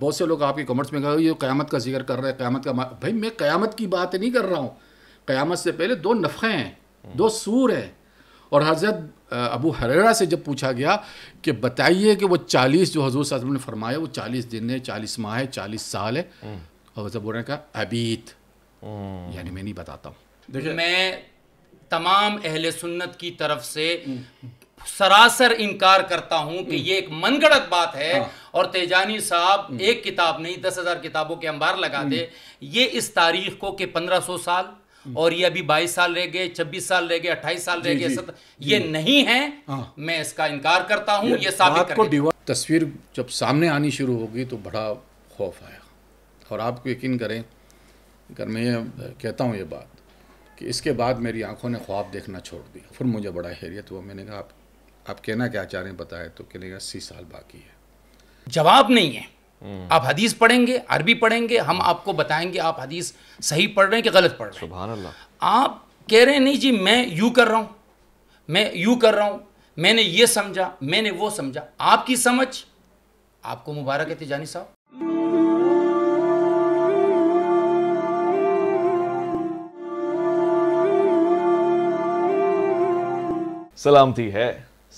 बहुत से लोग आपके कमेंट्स में कहा ये क़यामत का जिक्र कर रहे हैं क़्यामत का भाई मैं क़यामत की बात नहीं कर रहा हूँ क़्यामत से पहले दो नफ़े हैं हम्म। दो सूर हैं और हजरत अबू हरेरा से जब पूछा गया कि बताइए कि वो चालीस जो हजूर साहब ने फरमाया वो चालीस दिन है चालीस माह है चालीस साल है हम्म। और हजरत बोल कहा अबीत हम्म। यानी मैं नहीं बताता हूँ देखिए मैं तमाम अहल सुन्नत की तरफ से सरासर इनकार करता हूं कि हम्म। ये एक मनगढ़ंत बात है हाँ। और तेजानी साहब हम्म। एक किताब नहीं दस हजार किताबों के अंबार लगा दे हम्म। ये इस तारीख को कि पंद्रह सौ साल और ये अभी बाईस साल रह गए छब्बीस साल रह गए अट्ठाईस साल रह गए ये नहीं है हाँ। मैं इसका इनकार करता हूं ये साबित तस्वीर जब सामने आनी शुरू होगी तो बड़ा खौफ आया और आप यकीन करें अगर मैं ये कहता हूँ ये बात कि इसके बाद मेरी आंखों ने ख्वाब देखना छोड़ दिया फिर मुझे बड़ा हैरियत हुआ मैंने कहा आप आप कहना क्या चाह रहे हैं बताए तो कहने का अस्सी साल बाकी है जवाब नहीं है हम्म। आप हदीस पढ़ेंगे अरबी पढ़ेंगे हम हम्म। आपको बताएंगे आप हदीस सही पढ़ रहे हैं कि गलत पढ़ रहे हैं अल्लाह आप कह रहे हैं नहीं जी मैं यू कर रहा हूं मैं यू कर रहा हूं मैंने ये समझा मैंने वो समझा आपकी समझ आपको मुबारक है तिजानी साहब सलामती है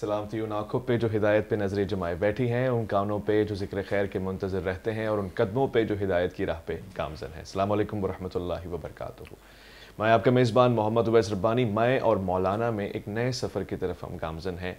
सलामती उन आँखों पे जो हिदायत पे नजरें जमाए बैठी हैं उन कानों पे जो जिक्र खैर के मुंतजर रहते हैं और उन कदमों पे जो हिदायत की राह पे गामजन हैं अल्लाम वरहमल वबरक मैं आपका मेज़बान मोहम्मद उवैस रब्बानी मैं और मौलाना में एक नए सफ़र की तरफ हम गामजन हैं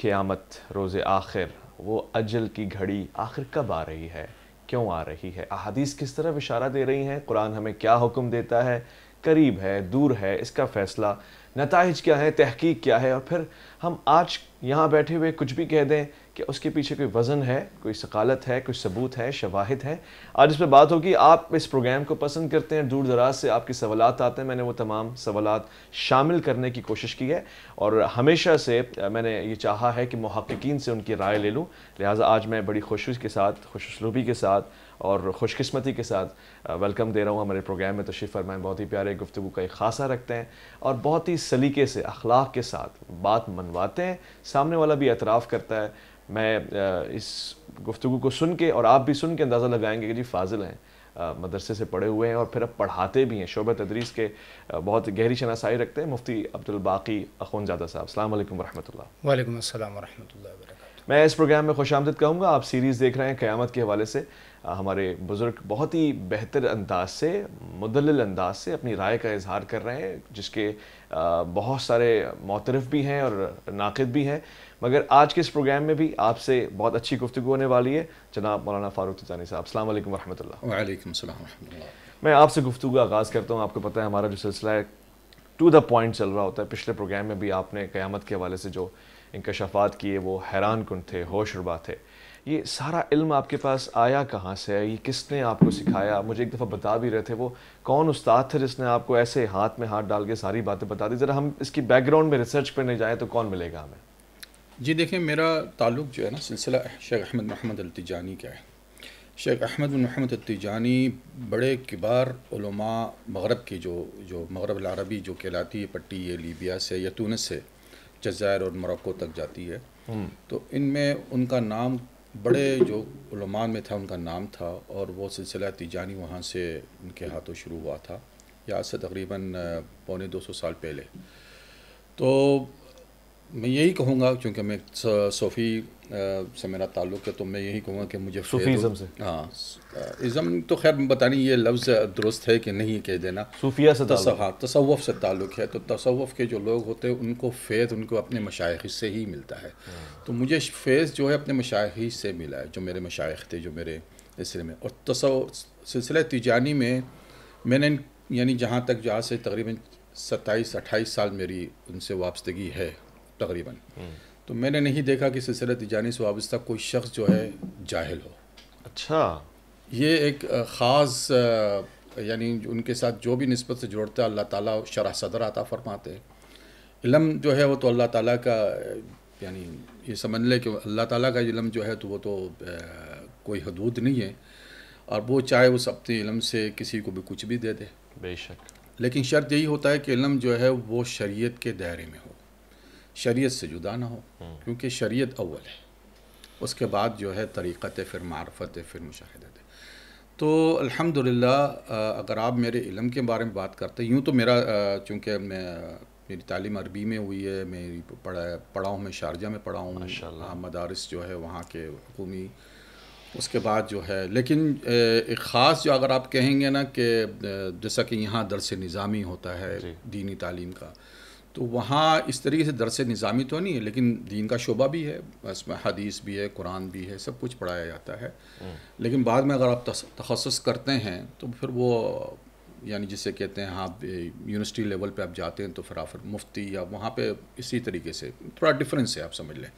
क़्यामत रोज़ आखिर वो अजल की घड़ी आखिर कब आ रही है क्यों आ रही है अहादीस किस तरह इशारा दे रही हैं कुरान हमें क्या हुक्म देता है करीब है दूर है इसका फ़ैसला नतज क्या है तहकीक क्या है और फिर हम आज यहाँ बैठे हुए कुछ भी कह दें कि उसके पीछे कोई वज़न है कोई सकालत है कोई सबूत है शवाहिद है आज इस पर बात होगी आप इस प्रोग्राम को पसंद करते हैं दूर दराज से आपके सवाल आते हैं मैंने वो तमाम सवाल शामिल करने की कोशिश की है और हमेशा से मैंने ये चाहा है कि महक्कीन से उनकी राय ले लूँ लिहाजा आज मैं बड़ी खुशी के साथ खुशलूबी के साथ और खुशकस्मती के साथ वेलकम दे रहा हूँ हमारे प्रोग्राम में तशीफ तो फरमाएँ बहुत ही प्यारे गुफ्तु का एक खासा रखते हैं और बहुत ही सलीके से अखलाक के साथ बात मनवाते हैं सामने वाला भी एतराफ़ करता है मैं इस गुफ्तु को सुन के और आप भी सुन के अंदाज़ा लगाएंगे कि जी फाजिल हैं मदरसे से पढ़े हुए हैं और फिर अब पढ़ाते भी हैं शोब तदरीस के बहुत गहरी शनासाई रखते हैं मुफ्ती अब्दुलबाकी अखोनजादा साहब अल्लाम वरहमल वालेकुम वरह वरहमल मैं इस प्रोग्राम में खुश आमदद कहूँगा आप सीरीज़ देख रहे हैं क़्यामत के हवाले से हमारे बुज़ुर्ग बहुत ही बेहतर अंदाज से मुदल अंदाज से अपनी राय का इजहार कर रहे हैं जिसके बहुत सारे मोतरफ भी हैं और नाकद भी हैं मगर आज के इस प्रोग्राम में भी आपसे बहुत अच्छी गुफ्तु होने वाली है जनाब मौलाना फ़ारूक तजानी साहब अल्लाम वरहमल मैं आपसे गुफ्तु का आगाज़ करता हूँ आपको पता है हमारा जो सिलसिला है टू द पॉइंट चल रहा होता है पिछले प्रोग्राम में भी आपने क़्यामत के हवाले से जो इनकशाफात किए वो हैरान कन थे होशरबा थे ये सारा इल्म आपके पास आया कहाँ से है ये किसने आपको सिखाया मुझे एक दफ़ा बता भी रहे थे वो कौन उस्ताद थे जिसने आपको ऐसे हाथ में हाथ डाल के सारी बातें बता दी ज़रा हम इसकी बैकग्राउंड में रिसर्च करने जाएँ तो कौन मिलेगा हमें जी देखिए मेरा ताल्लुक जो है ना सिलसिला शेख अहमद महमद अलतिजानी का है शेख अहमद बिन महमद अलतिजानी बड़े किबार मगरब की जो जो मगरब अरबी जो कहलाती है पट्टी ये लीबिया से या तूनस से जजायर और मरक्को तक जाती है हम्म। तो इनमें उनका नाम बड़े जो उलमान में था उनका नाम था और वो सिलसिला तिजानी वहाँ से उनके हाथों शुरू हुआ था यहाँ से तकरीबन पौने दो सौ साल पहले तो मैं यही कहूँगा क्योंकि मैं सूफ़ी से मेरा ताल्लुक़ है तो मैं यही कहूँगा कि मुझे सूफ़ीज़म से हाँ इज़म तो खैर पता नहीं ये लफ्ज़ दुरुस्त है कि नहीं कह देना सूफिया से हाँ तसवफ़ से ताल्लुक़ है तो तसवफ़ के जो लोग होते हैं उनको फैज़ उनको अपने मशाइ से ही मिलता है हाँ। तो मुझे फैज़ जो है अपने मशाइ से मिला है जो मेरे मशाइ थे जो मेरे सिलसिले में और तसव सिलसिला तिजानी में मैंने यानी जहाँ तक जहाँ से तकरीबन सत्ताईस अट्ठाईस साल मेरी उनसे वापस्तगी है तकरीबन हम्म। तो मैंने नहीं देखा कि सिलसिला तिजानी से वाबस्त कोई शख्स जो है जाहिल हो अच्छा ये एक ख़ास यानी उनके साथ जो भी नस्बत से जोड़ता है अल्लाह ताला शरा सदर आता फरमाते इलम जो है वो तो अल्लाह ताला का यानी ये समझ लें कि अल्लाह ताला का इलम जो है तो वो तो कोई हदूद नहीं है और वो चाहे उस अपने इलम से किसी को भी कुछ भी दे दे बेशक लेकिन शर्त यही होता है कि इलम जो है वो शरीयत के दायरे में हो शरीयत से जुदा ना हो हम्म। क्योंकि शरीयत अव्वल है उसके बाद जो है तरीक़त है फिर मार्फत है फिर मुशाहदत है तो अल्हम्दुलिल्लाह अगर आप मेरे इलम के बारे में बात करते यूँ तो मेरा चूँकि मैं मेरी तालीम अरबी में हुई है मेरी पढ़ा पढ़ा हूँ मैं शारजा में पढ़ा हूँ मदारस जो है वहाँ के हुकूमी उसके बाद जो है लेकिन एक ख़ास जो अगर आप कहेंगे ना कि जैसा कि यहाँ दरस निज़ामी होता है दीनी तालीम का तो वहाँ इस तरीके से दरस निज़ामी तो नहीं है लेकिन दीन का शोबा भी है इसमें हदीस भी है कुरान भी है सब कुछ पढ़ाया जाता है हम्म। लेकिन बाद में अगर आप तखसस करते हैं तो फिर वो यानी जिसे कहते हैं हाँ यूनिवर्सिटी लेवल पे आप जाते हैं तो फिर आप मुफ्ती या वहाँ पे इसी तरीके से थोड़ा डिफरेंस है आप समझ लें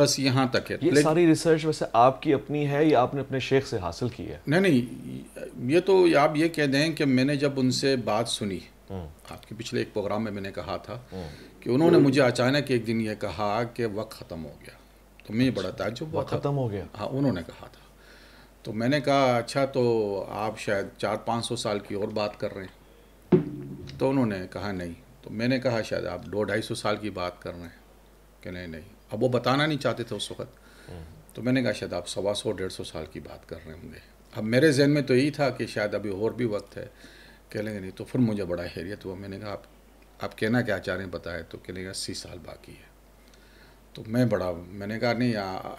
बस यहाँ तक है ये सारी रिसर्च वैसे आपकी अपनी है या आपने अपने शेख से हासिल की है नहीं नहीं ये तो आप ये कह दें कि मैंने जब उनसे बात सुनी हम्म। आपके पिछले एक प्रोग्राम में मैंने कहा था हम्म। कि उन्होंने मुझे अचानक एक दिन ये कहा कि वक्त ख़त्म हो गया तो मैं बड़ा अच्छा। ताजुब वक्त ख़त्म हो गया हाँ उन्होंने कहा था तो मैंने कहा अच्छा तो आप शायद चार पाँच सौ साल की और बात कर रहे हैं तो उन्होंने कहा नहीं तो मैंने कहा शायद आप दो ढाई सौ साल की बात कर रहे हैं कि नहीं नहीं अब वो बताना नहीं चाहते थे उस वक्त हम्म। तो मैंने कहा शायद आप सवा सौ डेढ़ सौ साल की बात कर रहे होंगे अब मेरे जहन में तो यही था कि शायद अभी और भी वक्त है कह लेंगे नहीं तो फिर मुझे बड़ा हैरियत हुआ मैंने कहा आप आप कहना क्या चाह रहे हैं बताए तो कह लेंगे अस्सी साल बाकी है तो मैं बड़ा मैंने कहा नहीं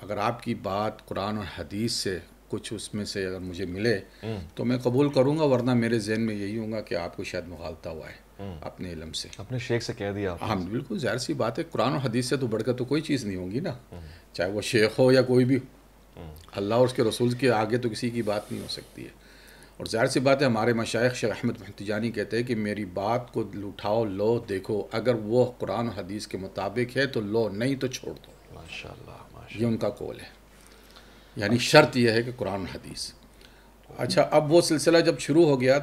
अगर आपकी बात कुरान और हदीस से कुछ उसमें से अगर मुझे मिले हम्म। तो मैं कबूल करूँगा वरना मेरे जहन में यही होगा कि आपको शायद मुखालता हुआ है हम्म। अपने इलम से अपने शेख से कह दिया हाँ बिल्कुल ज़ाहिर सी बात है कुरान और हदीस से तो बढ़कर तो कोई चीज़ नहीं होगी ना हम्म। चाहे वो शेख हो या कोई भी हो अल्लाह और उसके रसूल के आगे तो किसी की बात नहीं हो सकती है और ज़ाहिर सी बात है हमारे मशाइ शेख अहमद महतजानी कहते हैं कि मेरी बात को उठाओ लो देखो अगर वह कुरान हदीस के मुताबिक है तो लो नहीं तो छोड़ दो माशा ये उनका कौल है यानी शर्त यह है कि कुरान हदीस अच्छा अब वो सिलसिला जब शुरू हो गया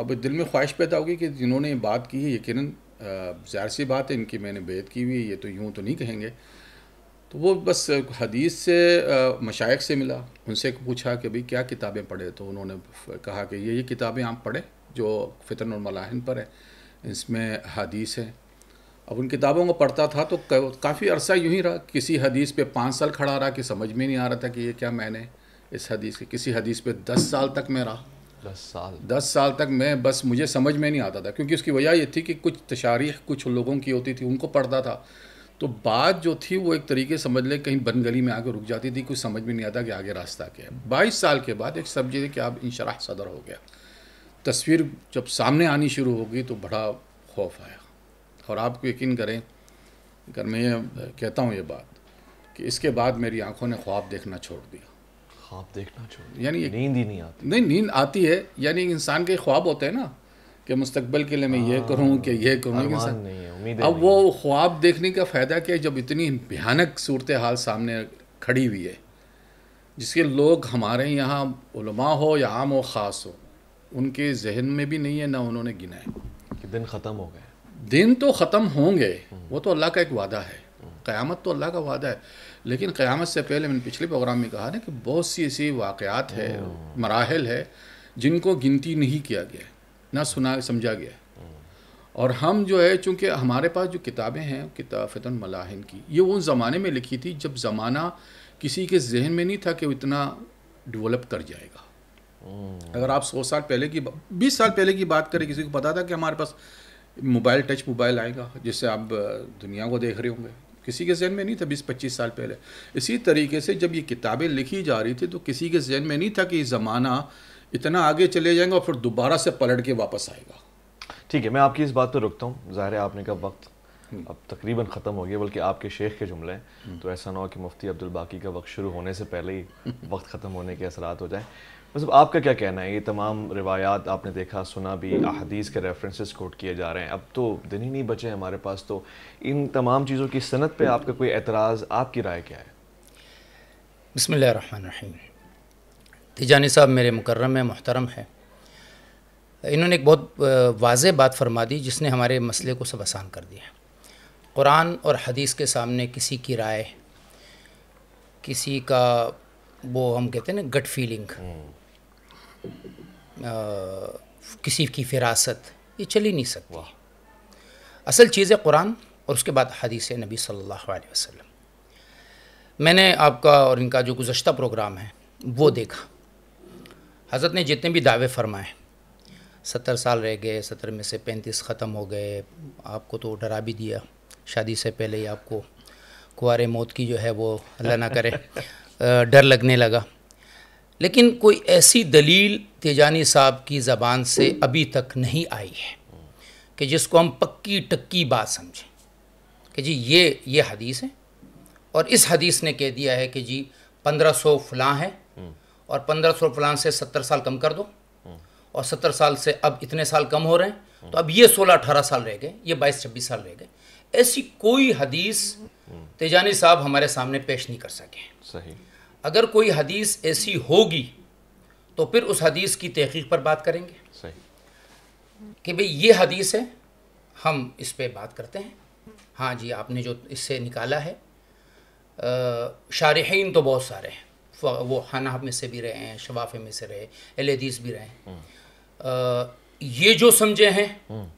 अब दिल में ख्वाहिश पैदा होगी कि जिन्होंने बात की है यकीन ज़ाहिर सी बात है इनकी मैंने बेद की हुई ये तो यूँ तो नहीं कहेंगे तो वो बस हदीस से मशाइक से मिला उनसे पूछा कि भाई क्या किताबें पढ़े तो उन्होंने कहा कि ये ये किताबें आप पढ़ें जो फितन और मलाहन पर हैं इसमें हदीस है अब उन किताबों को पढ़ता था तो काफ़ी अरसा यूँ ही रहा किसी हदीस पे पाँच साल खड़ा रहा कि समझ में नहीं आ रहा था कि ये क्या मैंने इस हदीस के किसी हदीस पे दस साल तक मैं रहा दस साल दस साल तक मैं बस मुझे समझ में नहीं आता था क्योंकि उसकी वजह ये थी कि कुछ तशारीह कुछ लोगों की होती थी उनको पढ़ता था तो बात जो थी वो एक तरीके समझ ले कहीं बन गली में आकर रुक जाती थी कुछ समझ में नहीं आता कि आगे रास्ता क्या है बाईस साल के बाद एक सब्जी कि आप इंशराह सदर हो गया तस्वीर जब सामने आनी शुरू होगी तो बड़ा खौफ आया और आप यकीन करें अगर मैं ये कहता हूँ ये बात कि इसके बाद मेरी आंखों ने ख्वाब देखना छोड़ दिया ख्वाब देखना छोड़ यानी नींद ही नहीं आती नहीं नींद आती है यानी इंसान के ख्वाब होते हैं ना कि मुस्तबल के लिए मैं ये करूँ हाँ, कि यह करूँ अब अब वो ख्वाब देखने का फ़ायदा क्या जब इतनी भयानक सूरत हाल सामने खड़ी हुई है जिसके लोग हमारे यहाँ उलमा हो या आम हो ख़ास हो उनके जहन में भी नहीं है ना उन्होंने गिना है कि दिन ख़त्म हो गए दिन तो ख़त्म होंगे हम्म। वो तो अल्लाह का एक वादा है हम्म। क़यामत तो अल्लाह का वादा है लेकिन क़यामत से पहले मैंने पिछले प्रोग्राम में कहा ना कि बहुत सी ऐसी वाक़ात है मराहल है जिनको गिनती नहीं किया गया है ना सुना समझा गया और हम जो है चूँकि हमारे पास जो किताबें हैं किताब फितन मलाहन की ये वो ज़माने में लिखी थी जब ज़माना किसी के जहन में नहीं था कि वो इतना डेवलप कर जाएगा अगर आप सौ साल पहले की बीस साल पहले की बात करें किसी को पता था कि हमारे पास मोबाइल टच मोबाइल आएगा जिससे आप दुनिया को देख रहे होंगे किसी के जहन में नहीं था बीस पच्चीस साल पहले इसी तरीके से जब ये किताबें लिखी जा रही थी तो किसी के जहन में नहीं था कि ज़माना इतना आगे चले जाएंगे और फिर दोबारा से पलट के वापस आएगा ठीक है मैं आपकी इस बात पर रुकता हूँ ज़ाहिर है आपने कहा वक्त हम्म। अब तकरीबन ख़त्म हो गया बल्कि आपके शेख के जुमले हैं हम्म। तो ऐसा ना हो कि मुफ्ती अब्दुल बाकी का वक्त शुरू होने से पहले ही वक्त ख़त्म होने के असरात हो जाए मतलब आपका क्या कहना है ये तमाम रिवायात आपने देखा सुना भी अहदीस के रेफरेंसेस कोट किए जा रहे हैं अब तो दिन ही नहीं बचे हमारे पास तो इन तमाम चीज़ों की सनत पर आपका कोई एतराज़ आपकी राय क्या है बसमिल तिजानी साहब मेरे मुकर्रम है मोहतरम हैं इन्होंने एक बहुत वाज बात फरमा दी जिसने हमारे मसले को सब आसान कर दिया कुरान और हदीस के सामने किसी की राय किसी का वो हम कहते हैं ना गट फीलिंग आ, हम्म। किसी की फिरासत ये चल ही नहीं सकती असल चीज़ है कुरान और उसके बाद हदीस नबी सल्लल्लाहु अलैहि वसल्लम मैंने आपका और इनका जो गुज़श्ता प्रोग्राम है वो हम्म। देखा हज़रत ने जितने भी दावे फरमाए सत्तर साल रह गए सत्तर में से पैंतीस ख़त्म हो गए आपको तो डरा भी दिया शादी से पहले ही आपको कुआरे मौत की जो है वो अल्लाह ना करे डर लगने लगा लेकिन कोई ऐसी दलील तेजानी साहब की ज़बान से अभी तक नहीं आई है कि जिसको हम पक्की टक्की बात समझें कि जी ये ये हदीस है और इस हदीस ने कह दिया है कि जी पंद्रह सौ फलाँ हैं और पंद्रह सौ प्लान से सत्तर साल कम कर दो और सत्तर साल से अब इतने साल कम हो रहे हैं तो अब ये सोलह अठारह साल रह गए ये बाईस छब्बीस साल रह गए ऐसी कोई हदीस तेजानी साहब हमारे सामने पेश नहीं कर सके सही अगर कोई हदीस ऐसी होगी तो फिर उस हदीस की तहकीक पर बात करेंगे सही कि भाई ये हदीस है हम इस पर बात करते हैं हाँ जी आपने जो इससे निकाला है शारहन तो बहुत सारे हैं वो हनाफ में से भी रहे हैं शवाफ़े में से रहे एल एदीस भी रहे हैं हम्म। ये जो समझे हैं हम्म।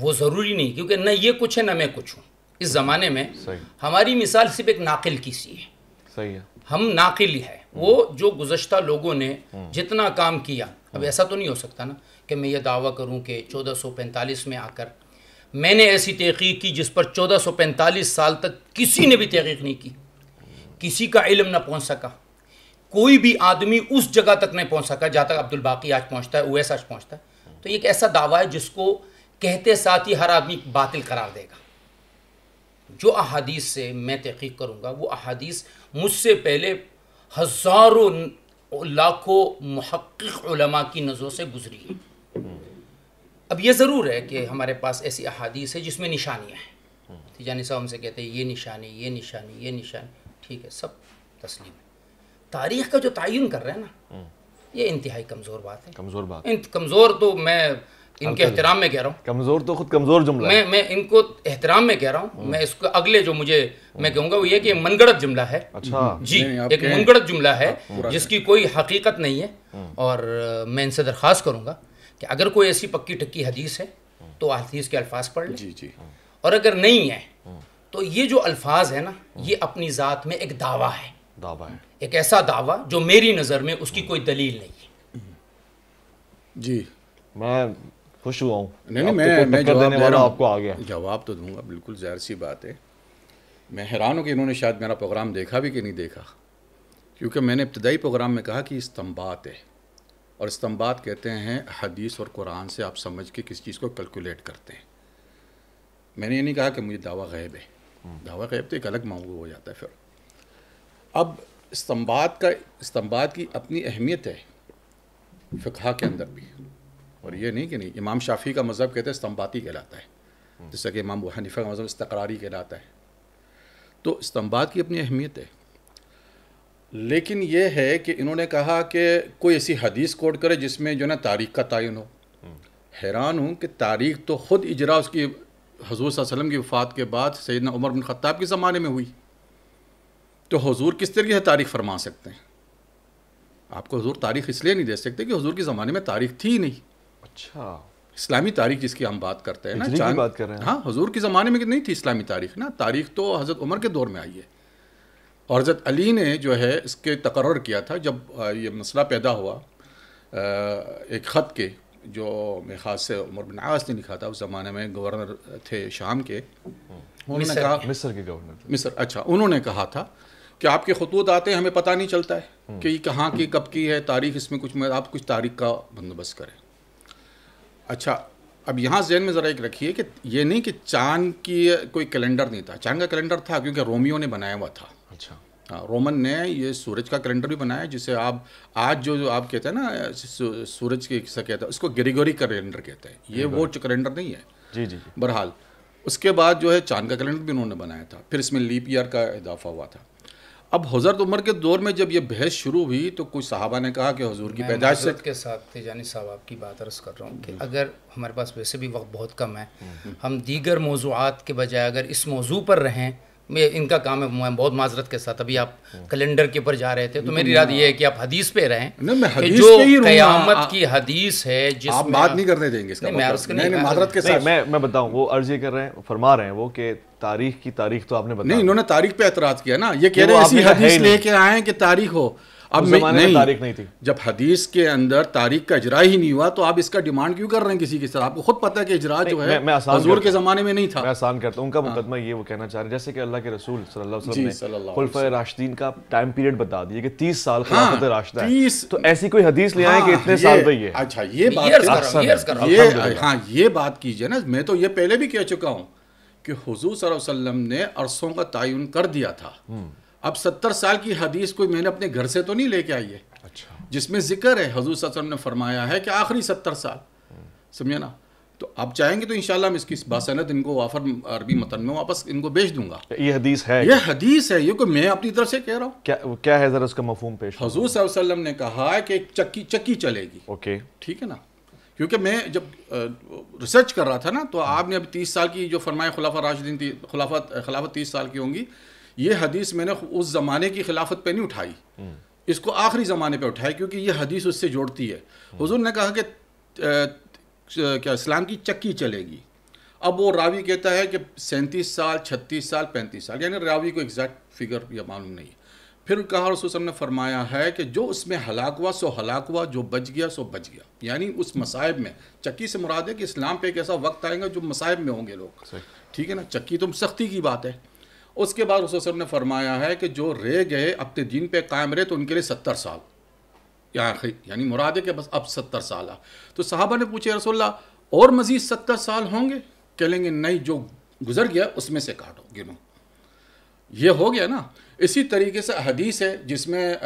वो ज़रूरी नहीं क्योंकि न ये कुछ है ना मैं कुछ हूँ इस ज़माने में हमारी मिसाल सिर्फ एक नाकिल की सी है सही है हम नाकिल ही है वो हम्म। जो गुजशत लोगों ने जितना काम किया अब ऐसा तो नहीं हो सकता ना कि मैं ये दावा करूं कि 1445 में आकर मैंने ऐसी तहकीक की जिस पर 1445 साल तक किसी ने भी तहकीक नहीं की किसी का इलम ना पहुंच सका कोई भी आदमी उस जगह तक नहीं पहुंच सका जहाँ तक अब्दुल बाकी आज पहुंचता है ओएस आज पहुंचता है तो एक ऐसा दावा है जिसको कहते साथ ही हर आदमी बातिल करार देगा जो अहादीस से मैं तहकीक करूँगा वो अहादीस मुझसे पहले हज़ारों लाखों महक्मा की नज़रों से गुजरी है अब ये ज़रूर है कि हमारे पास ऐसी अहादीस है जिसमें निशानियाँ हैं तिजानी साहब हमसे कहते हैं ये निशानी ये निशानी ये निशानी ठीक है सब तस्लीम है तारीख का जो तयन कर रहे हैं ना हम्म। ये इंतहाई कमज़ोर बात है कमज़ोर बात कमज़ोर तो मैं इनके एहतराम में कह रहा हूँ कमज़ोर तो खुद कमज़ोर जुमला मैं मैं इनको एहतराम में कह रहा हूँ हम्म। मैं इसको अगले जो मुझे मैं कहूँगा वो ये कि मनगढ़ जुमला है अच्छा जी एक मनगढ़ जुमला है हाँ, जिसकी कोई हकीकत नहीं है हम्म। और मैं इनसे दरख्वास्त करूँगा कि अगर कोई ऐसी पक्की टक्की हदीस है तो हदीस के अल्फाज पढ़ लें जी जी और अगर नहीं है तो ये जो अल्फाज है ना ये अपनी ज़ात में एक दावा है दावा है एक ऐसा दावा जो मेरी नज़र में उसकी कोई दलील नहीं है जी मैं खुश हुआ हूँ नहीं नहीं मैं मैं जवाब देने वाला आपको आ गया जवाब तो दूंगा बिल्कुल ज़ाहिर सी बात है मैं हैरान हूँ कि इन्होंने शायद मेरा प्रोग्राम देखा भी कि नहीं देखा क्योंकि मैंने इब्तदाई प्रोग्राम में कहा कि इस्तम्बात है और इस्तम्बात कहते हैं हदीस और कुरान से आप समझ के किस चीज़ को कैलकुलेट करते हैं मैंने ये नहीं कहा कि मुझे दावा गायब है दावा गैब तो एक अलग मामूल हो जाता है फिर अब इस्तम्बाद का इस्तम्बाद की अपनी अहमियत है फ़िका के अंदर भी और ये नहीं कि नहीं इमाम शाफी का मज़हब कहते हैं इस्तम्बाती कहलाता है हम्म। जैसा कि इमाम हनीफा का मज़हब इस्तकरारी कहलाता है तो इस्तम्बाद की अपनी अहमियत है लेकिन यह है कि इन्होंने कहा कि कोई ऐसी हदीस कोड करे जिसमें जो ना तारीख का तयन हो हम्म। हैरान हूँ कि तारीख तो ख़ुद इजरा उसकी हजूर वसम की वफ़ात के बाद सैदना उमर बिन ख़त्ताब के ज़माने में हुई तो हजूर किस तरीके से तारीख फरमा सकते हैं आपको हजूर तारीख इसलिए नहीं दे सकते कि हजूर के ज़माने में तारीख थी ही नहीं अच्छा इस्लामी तारीख जिसकी हम बात करते हैं ना बात कर रहे हैं हाँ हजूर के ज़माने में नहीं थी इस्लामी तारीख ना तारीख तो हज़रत उमर के दौर में आई है और हज़रत अली ने जो है इसके तकर्र किया था जब ये मसला पैदा हुआ एक ख़त के जो मेरे खास से उमर बिन आस ने लिखा था उस ज़माने में गवर्नर थे शाम के हम्म। उन्होंने कहा मिसर के गवर्नर मिसर अच्छा उन्होंने कहा था कि आपके खतूत आते हैं हमें पता नहीं चलता है हम्म। कि ये कहाँ की कब की है तारीख इसमें कुछ में आप कुछ तारीख का बंदोबस्त करें अच्छा अब यहाँ जहन में ज़रा एक रखिए कि ये नहीं कि चाँद की कोई कैलेंडर नहीं था चांद का कैलेंडर था क्योंकि रोमियो ने बनाया हुआ था हाँ, रोमन ने ये सूरज का कैलेंडर भी बनाया जिसे आप आज जो जो आप कहते हैं ना सूरज के किसा कहता उसको ग्रेगोरी कैलेंडर कहते हैं ये वो कैलेंडर नहीं है जी जी, जी। बहरहाल उसके बाद जो है चांद का कैलेंडर भी उन्होंने बनाया था फिर इसमें लीप ईयर का इजाफा हुआ था अब हजरत उमर के दौर में जब ये बहस शुरू हुई तो कुछ साहबा ने कहा कि हजूर की पैदाइश से के साथ तेजानी साहब आपकी बात अर्ज कर रहा हूँ कि हम्म। अगर हमारे पास वैसे भी वक्त बहुत कम है हम्म। हम दीगर मौजूद के बजाय अगर इस मौजू पर रहें मैं इनका काम है मैं बहुत माजरत के साथ अभी आप कैलेंडर के ऊपर जा रहे थे तो मेरी रात ये है कि आप हदीस पे रहें हदीस जो कयामत की हदीस है जिस आप बात नहीं करने देंगे इसका नहीं, मतलब। नहीं, नहीं, माजरत के साथ मैं मैं बताऊं वो अर्ज ये कर रहे हैं फरमा रहे हैं वो कि तारीख की तारीख तो आपने बताया नहीं इन्होंने तारीख पे एतराज किया ना ये कह रहे हैं ऐसी हदीस लेके आए हैं कि तारीख हो अब में नहीं, तारीख नहीं थी जब हदीस के अंदर तारीख का इजरा ही नहीं हुआ तो आप इसका डिमांड क्यों कर रहे हैं किसी के साथ आपको खुद पता है कि इजरा जो है मैं, मैं हजूर के जमाने में नहीं था मैं आसान करता हूँ उनका हाँ। मुकदमा ये वो कहना चाह रहे हैं जैसे कि अल्लाह के रसूल खुलफा राशदीन का टाइम पीरियड बता दिए कि तीस साल हाँ, खिलाफत राशिदा तो ऐसी कोई हदीस ले आए कि हाँ, इतने साल पे ये तो अच्छा ये ये हाँ ये बात कीजिए ना मैं तो ये पहले भी कह चुका हूँ कि हजूर सल्लम ने अरसों का तयन कर दिया था हम्म। अब सत्तर साल की हदीस कोई मैंने अपने घर से तो नहीं लेके आई है अच्छा जिसमें जिक्र है हजूर सत्सम ने फरमाया है कि आखिरी सत्तर साल समझे ना तो आप चाहेंगे तो इंशाल्लाह मैं इसकी बासनत इनको वाफर अरबी मतन में वापस इनको बेच दूंगा ये हदीस है ये हदीस है ये को मैं अपनी तरफ से कह रहा हूँ क्या क्या है जरा उसका मफहम पेश हजूर वसल्लम ने कहा है कि एक चक्की चक्की चलेगी ओके ठीक है ना क्योंकि मैं जब रिसर्च कर रहा था ना तो हाँ। आपने अभी तीस साल की जो फरमाए खिलाफा राशिदीन खिलाफत खिलाफत तीस साल की होंगी ये हदीस मैंने उस ज़माने की खिलाफत पे नहीं उठाई हम्म। इसको आखिरी ज़माने पे उठाई क्योंकि ये हदीस उससे जोड़ती है हम्म। हुजूर ने कहा कि क्या इस्लाम की चक्की चलेगी अब वो रावी कहता है कि सैंतीस साल छत्तीस साल पैंतीस साल यानी रावी को एग्जैक्ट फिगर या मालूम नहीं है फिर कहा रसूल ने फरमाया है कि जो उसमें हलाक हुआ सो हलाक हुआ जो बच गया सो बच गया यानी उस मसाइब में चक्की से मुराद है कि इस्लाम पे एक ऐसा वक्त आएगा जो मसाइब में होंगे लोग ठीक है ना चक्की तो सख्ती की बात है उसके बाद रसूल ने फरमाया है कि जो रह गए अपने तो दिन पे कायम रहे तो उनके लिए सत्तर साल या यानी मुरादे के बस अब सत्तर साल आ तो साहबा ने पूछे रसोल्ला और मज़ीद सत्तर साल होंगे कहेंगे नहीं जो गुजर गया उसमें से काटो गिनो ये हो गया ना इसी तरीके से हदीस है जिसमें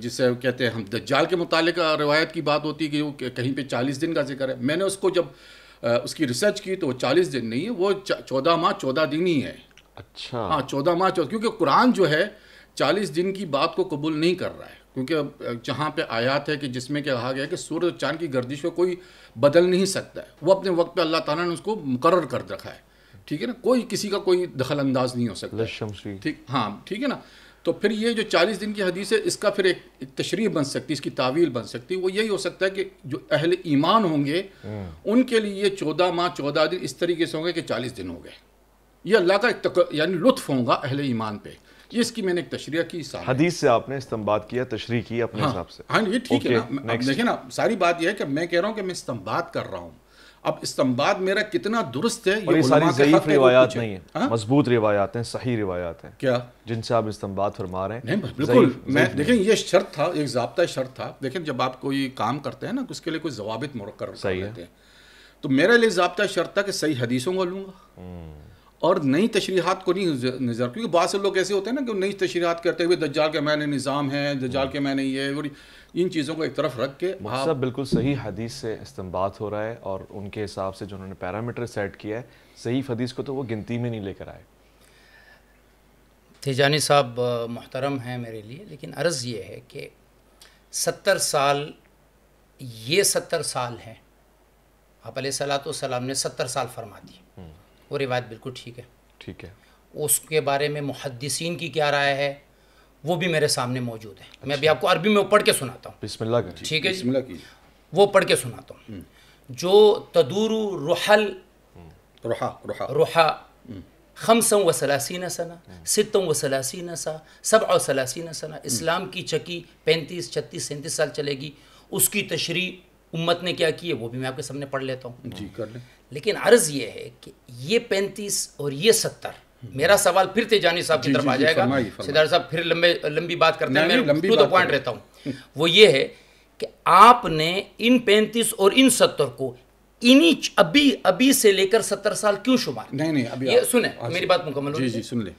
जिसे कहते हैं हम दज्जाल के मुतालिक रवायत की बात होती है कि वो कहीं पे चालीस दिन का जिक्र है मैंने उसको जब उसकी रिसर्च की तो वो चालीस दिन नहीं है वो चौदह माह चौदह दिन ही है अच्छा हाँ चौदह माह चौदह क्योंकि कुरान जो है चालीस दिन की बात को कबूल नहीं कर रहा है क्योंकि अब जहाँ पे आयात है कि जिसमें क्या कहा गया कि सूरज चांद की गर्दिश को कोई बदल नहीं सकता है वो अपने वक्त पे अल्लाह ताला ने उसको मुकर कर रखा है ठीक है ना कोई किसी का कोई दखल अंदाज नहीं हो सकता ठीक हाँ ठीक है ना तो फिर ये जो चालीस दिन की हदीस है इसका फिर एक, एक तशरीह बन सकती है इसकी तावील बन सकती है वो यही हो सकता है कि जो अहल ईमान होंगे हम्म। उनके लिए चौदह माह चौदह दिन इस तरीके से होंगे कि चालीस दिन हो गए ये अल्लाह का एक तक, यानी लुत्फ होगा अहले ईमान पे ये इसकी मैंने एक तशरी की हदीस से आपने इस्तेमाल किया तशरी की अपने हाँ। हिसाब हाँ, से हाँ ये ठीक okay, है ना देखिए ना सारी बात यह है कि मैं कह रहा हूँ कि मैं इस्तेमाल कर रहा हूँ अब इस्तेमाल मेरा कितना दुरुस्त है ये, सारी ज़यीफ रिवायात नहीं है हाँ? मजबूत रिवायात हैं सही रिवायात हैं क्या जिनसे आप इस्तेमाल फरमा रहे हैं नहीं बिल्कुल मैं देखें ये शर्त था एक जबता शर्त था देखें जब आप कोई काम करते हैं ना तो उसके लिए कोई जवाबित मुरकर सही रहते हैं तो मेरे लिए जबता शर्त था कि सही हदीसों को लूँगा हम्म। और नई तशरीहत को नहीं नज़र क्योंकि बहुत से लोग ऐसे होते हैं ना कि नई तशरीहत करते हुए दज्जाल के मैंने निज़ाम है दज्जाल के मैंने ये और इन चीज़ों को एक तरफ रख के सब बिल्कुल सही हदीस से इस्तेमाल हो रहा है और उनके हिसाब से जो उन्होंने पैरामीटर सेट किया है सही हदीस को तो वो गिनती में नहीं लेकर आए तिजानी साहब मोहतरम हैं मेरे लिए लेकिन अर्ज़ ये है कि सत्तर साल ये सत्तर साल है आप सलाम ने सत्तर साल फरमा दिए हम्म। वो रिवायत बिल्कुल ठीक है ठीक है उसके बारे में मुहदसिन की क्या राय है वो भी मेरे सामने मौजूद है अच्छा। मैं अभी अच्छा। आपको अरबी में पढ़ के सुनाता हूँ ठीक है वो पढ़ के सुनाता हूँ हम्म। जो तदूरू रुहल रुहा रुहा रुहा हम्म। खमसम व सलासी नसना सितम व सलासी नसा सब और सलासी सना हम्म। इस्लाम की चकी पैंतीस छत्तीस सैंतीस साल चलेगी उसकी तशरी उम्मत ने क्या किए वो भी मैं आपके सामने पढ़ लेता हूँ जी कर लें लेकिन अर्ज ये है कि ये पैंतीस और ये सत्तर मेरा सवाल फिर तेजानी साहब की तरफ आ जाएगा सिद्धार्थ साहब फिर लंबे लंबी बात करते हैं मैं टू पॉइंट रहता हूँ वो ये है कि आपने इन पैंतीस और इन सत्तर को इन्हीं अभी अभी से लेकर सत्तर साल क्यों शुमार नहीं नहीं अभी ये सुने मेरी बात मुकम्मल जी जी सुन ले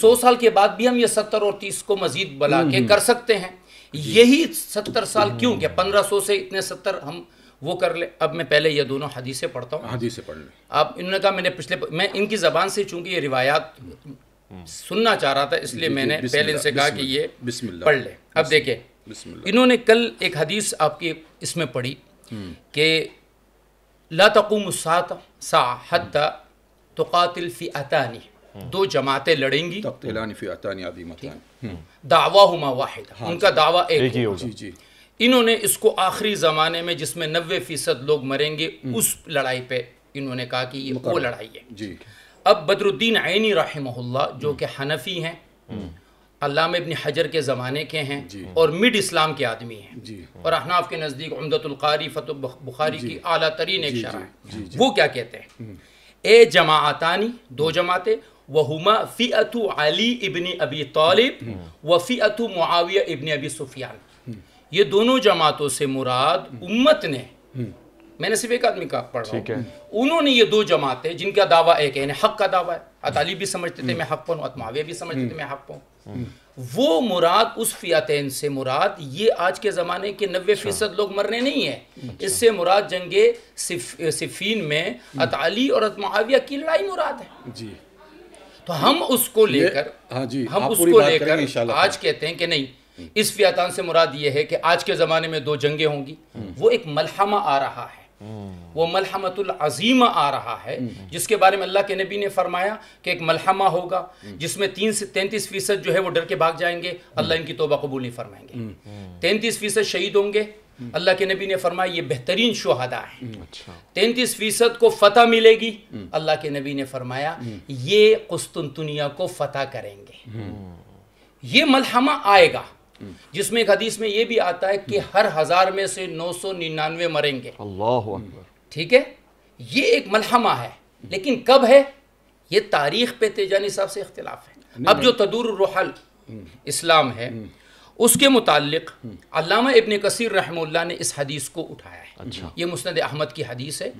सौ साल के बाद भी हम ये सत्तर और तीस को मजीद बना के हम्म, हम्म। कर सकते हैं यही सत्तर साल क्यों हम्म। क्या पंद्रह सौ से इतने सत्तर हम वो कर ले अब मैं पहले ये दोनों हदीसें पढ़ता हूँ हदीसें पढ़ लें आप इन्होंने कहा मैंने पिछले मैं इनकी ज़बान से चूंकि ये रिवायात हम्म। सुनना चाह रहा था इसलिए मैंने पहले इनसे कहा कि ये पढ़ लें अब देखिए इन्होंने कल एक हदीस आपकी इसमें पढ़ी हम्म। कि ला सात सा हद तुकातिल फ़ी अतानी दो जमातें लड़ेंगी तो हम्म। दावा हुमा वाहिद हाँ, उनका दावा एक, ही होगा जी जी इन्होंने इसको आखिरी ज़माने में जिसमें नब्बे फ़ीसद लोग मरेंगे हम्म। उस लड़ाई पे इन्होंने कहा कि ये वो लड़ाई है जी अब बदरुद्दीन आइनी रहमहुल्ला जो हम्म। कि हनफी हैं अल्लाम इबन हजर के ज़माने के हैं और मिड इस्लाम के आदमी हैं और अहनाफ के नज़दीक उमदतुल्कारी फतह बुखारी की आला तरीन एक शरा है वो क्या कहते हैं ए जमातानी दो जमाते وهما फ़ीअतु علي ابن अबी طالب व फ़ीअतु ابن इबन سفيان ये दोनों जमातों से मुराद हम्म। उम्मत ने हम्म। मैंने सिर्फ एक आदमी का पढ़ा ठीक है उन्होंने ये दो जमातें जिनका दावा एक है हक का दावा है अताली भी समझते थे हम्म। मैं हक पर हूँ अतमाविया भी समझते थे मैं हक पर वो मुराद उस फियातेन से मुराद ये आज के ज़माने के नबे अच्छा। फीसद लोग मरने नहीं है अच्छा। इससे मुराद जंगे सिफ, सिफीन में अताली और अतमाविया की लड़ाई मुराद है जी तो हम उसको लेकर हाँ जी हम उसको लेकर आज कहते हैं कि नहीं इस फियातान से मुराद ये है कि आज के ज़माने में दो जंगें होंगी वो एक मलहमा आ रहा है वो मलहमतुल अजीमा आ रहा है जिसके बारे में अल्लाह के नबी ने फरमाया कि एक मलहमा होगा जिसमें तीन से तैंतीस फीसद जो है वो डर के भाग जाएंगे अल्लाह इनकी तोबा कबूल नहीं फरमाएंगे तैंतीस फीसद शहीद होंगे हम्म। अल्लाह के नबी ने फरमाया ये बेहतरीन शहदा है तैतीस हम्म। अच्छा। तैंतीस फीसद को फतह मिलेगी हम्म। अल्लाह के नबी ने फरमाया ये कुस्तुनतुनिया को फतह करेंगे ये मलहमा आएगा जिसमें एक हदीस में यह भी आता है कि हर हजार में से नौ सौ निन्यानवे मरेंगे अल्लाह ठीक है ये एक मलहमा है लेकिन कब है ये तारीख पे तेजानी साहब से इख्तलाफ है अब जो तदूर रूहल इस्लाम है उसके मुतालिक अल्लामा इब्ने कसीर रहमुल्ला ने इस हदीस को उठाया है अच्छा। ये मुस्ंद अहमद की हदीस है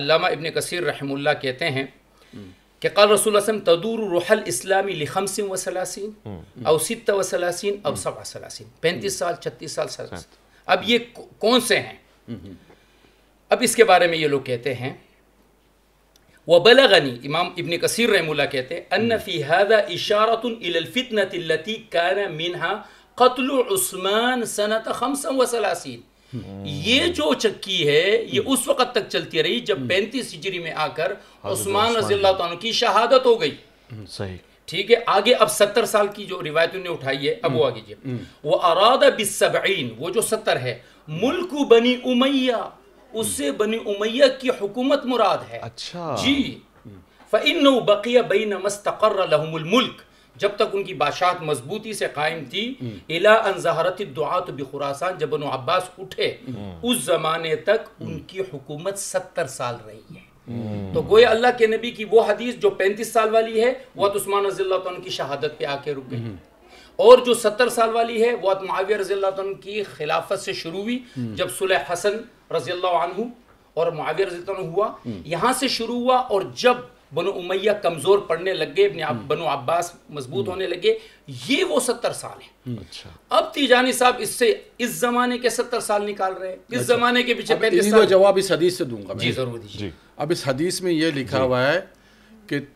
अल्लामा इब्ने कसीर रहमुल्ला कहते हैं कि कल रसूल वसम तदूर रुहल इस्लामी लिखमसिम वसलासिन हम्म। अवसित वसलासिन अब सब वसलासिन पैंतीस हम्म। साल छत्तीस साल सलास अब ये कौन से हैं हम्म, अब इसके बारे में ये लोग कहते हैं व बलगनी इमाम इबन कसर रहमुल्ला कहते हैं अन फ़ी हदा इशारत इलफ़ितनती कान मिनहा कत्ल उस्मान सनत खमसम वसलासीन ये हम्म। जो चक्की है ये उस वक़्त तक चलती रही जब हम्म। पैंतीस हिजरी में आकर उस्मान रजील्ला की शहादत हो गई हम्म, सही ठीक है आगे अब सत्तर साल की जो रिवायत ने उठाई है अब वो आगे जी वो अरादा बिसबीन वो जो सत्तर है मुल्क बनी उमैया उससे बनी उमैया की हुकूमत मुराद है अच्छा जी फ़िन बकिया बई मस्तकर मुल्क जब तक उनकी बादशाह मजबूती से कायम थी इला अनजहारत दुआ तो बिखुरासान जब बनो अब्बास उठे उस जमाने तक उनकी हुकूमत सत्तर साल रही है तो गोया अल्लाह के नबी की वो हदीस जो पैंतीस साल वाली है वह तो उस्मान रजील्ला की शहादत पे आके रुक गई और जो सत्तर साल वाली है वह माविया रजी की खिलाफत से शुरू हुई जब सुलह हसन रजी और माविया रजी हुआ यहां से शुरू हुआ और जब बनो उमैया कमजोर पड़ने लग गए हम्म। बनो अब्बास मजबूत हम्म। होने लगे ये वो सत्तर साल है हम्म, अच्छा। अब तिजानी साहब इससे इस जमाने के सत्तर साल निकाल रहे हैं इस अच्छा। जमाने के पीछे पैंतीस जवाब इस हदीस से दूंगा जी जरूर दीजिए अब इस हदीस में ये लिखा हुआ है कि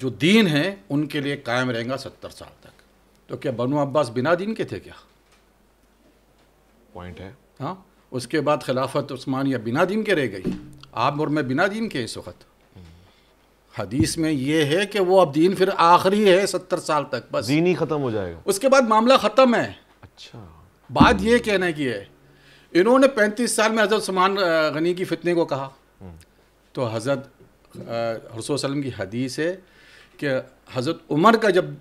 जो दीन है उनके लिए कायम रहेगा सत्तर साल तक तो क्या बनो अब्बास बिना दीन के थे क्या पॉइंट है हाँ उसके बाद खिलाफत या बिना दीन के रह गई आप और मैं बिना दीन के इस वक्त हदीस में ये है कि वो अब दीन फिर आखिरी है सत्तर साल तक बस दीन ही ख़त्म हो जाएगा उसके बाद मामला ख़त्म है अच्छा बात ये कहने की है इन्होंने पैंतीस साल में हज़रत समान गनी की फितने को कहा हम्म। तो हज़रत हरसोसलम की हदीस है कि हज़रत उमर का जब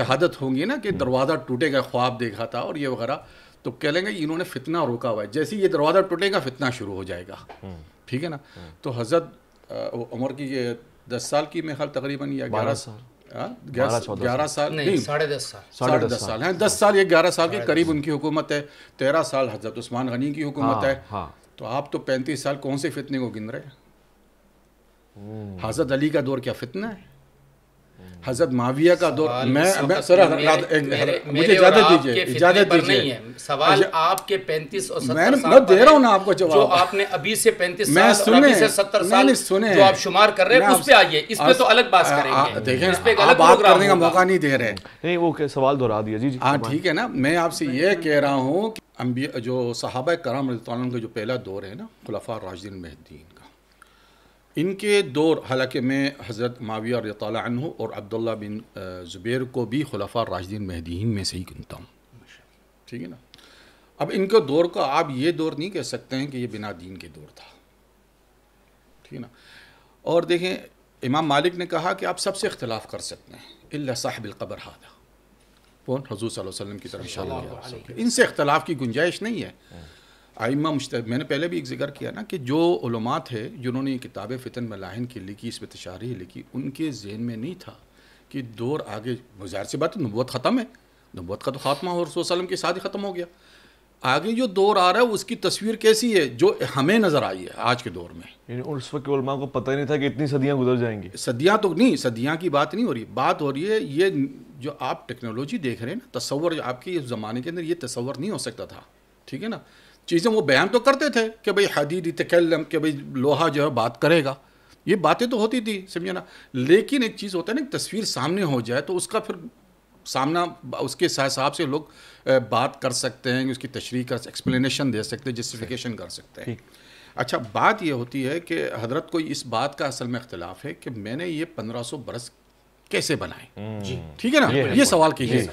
शहादत होंगी ना कि हम्म। दरवाज़ा टूटेगा ख्वाब देखा था और ये वगैरह तो कह लेंगे इन्होंने फितना रोका हुआ है जैसे ये दरवाज़ा टूटेगा फितना शुरू हो जाएगा हम्म। ठीक है ना तो हज़रत उमर की ये दस साल की मेरे ख्याल तकरीबन या ग्यारह साल हाँ, ग्यारह साल नहीं साढ़े दस साल साढ़े दस साल हैं दस साल या ग्यारह साल के करीब उनकी हुकूमत है तेरह साल हजरत उस्मान गनी की हुकूमत हाँ, है हाँ। तो आप तो पैंतीस साल कौन से फितने को गिन रहे हैं हजरत अली का दौर क्या फितना है हजरत माविया का दौर मैं सर मुझे इजाजत दीजिए इजाजत दीजिए सवाल आपके पैंतीस और मैं मैं दे रहा हूँ ना आपको जवाब जो आपने अभी से पैंतीस मैं सुने से सत्तर साल सुने जो आप शुमार कर रहे हैं उस पे आइए इस पे तो अलग बात करेंगे देखें आप बात करने का मौका नहीं दे रहे नहीं वो सवाल दोहरा दिया जी हाँ ठीक है ना मैं आपसे ये कह रहा हूँ जो सहाबा कराम रजीम का जो पहला दौर है ना खुलाफा राजदीन महद्दीन इनके दौर हालांकि मैं हज़रत माविया और रतालू और अब्दुल्ला बिन ज़ुबैर को भी खलफा राजदीन महदीन में से ही गिनता हूँ ठीक है ना अब इनके दौर का आप ये दौर नहीं कह सकते हैं कि ये बिना दीन के दौर था ठीक है ना और देखें इमाम मालिक ने कहा कि आप सबसे इख्तलाफ कर सकते हैं इल्ला साहिबिलकबर हादा कौन हजूर वसल्लम की तरफ इनसे इख्तलाफ की गुंजाइश नहीं है हाँ। आइमा मुश्तर मैंने पहले भी एक जिक्र किया ना कि जो ओलमा थे जिन्होंने ये किताबें फ़ितन मलाहन की लिखी इस पर तशारी लिखी उनके जहन में नहीं था कि दौर आगे मुजाहिर से बात नबूत ख़त्म है नबूत का तो खात्मा और वसलम के साथ ही ख़त्म हो गया आगे जो दौर आ रहा है उसकी तस्वीर कैसी है जो हमें नज़र आई है आज के दौर में उस वक्त उलमा को पता ही नहीं था कि इतनी सदियाँ गुजर जाएंगी सदियाँ तो नहीं सदियाँ की बात नहीं हो रही बात हो रही है ये जो आप टेक्नोलॉजी देख रहे हैं ना तस्वर आपके इस ज़माने के अंदर ये तस्वर नहीं हो सकता था ठीक है ना चीज़ें वो बयान तो करते थे कि भाई हदीद इतकलम कि भाई लोहा जो है बात करेगा ये बातें तो होती थी समझे ना लेकिन एक चीज़ होता है ना तस्वीर सामने हो जाए तो उसका फिर सामना उसके हिसाब से लोग बात कर सकते हैं उसकी तशरी का एक्सप्लेनेशन दे सकते हैं जस्टिफिकेशन कर सकते हैं अच्छा बात यह होती है कि हजरत को इस बात का असल में अख्तिलाफ़ है कि मैंने ये पंद्रह सौ बरस कैसे बनाए ठीक है ना ये, ये सवाल कीजिए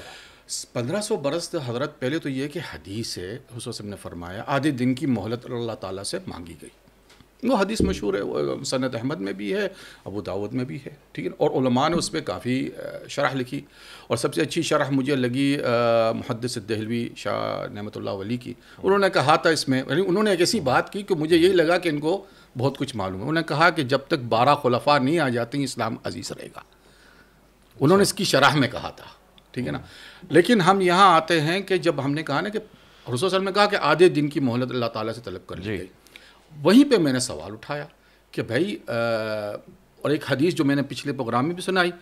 सौ बरस हजरत पहले तो ये कि हदीस है सब ने फरमाया आधे दिन की मोहलत अल्लाह ताला से मांगी गई वो हदीस मशहूर है वो सनत अहमद में भी है अबू दाऊद में भी है ठीक है और उलमा ने उस पर काफ़ी शरह लिखी और सबसे अच्छी शरह मुझे लगी मुहदस दहलवी शाह नमत वली की उन्होंने कहा था इसमें उन्होंने एक ऐसी बात की कि मुझे यही लगा कि इनको बहुत कुछ मालूम है उन्होंने कहा कि जब तक बारह खलफा नहीं आ जाते इस्लाम अजीज़ रहेगा उन्होंने इसकी शराह में कहा था ठीक है ना लेकिन हम यहाँ आते हैं कि जब हमने कहा ना कि रसोल ने कहा कि आधे दिन की मोहलत अल्लाह ताला से तलब कर ली गई वहीं पे मैंने सवाल उठाया कि भाई आ, और एक हदीस जो मैंने पिछले प्रोग्राम में भी सुनाई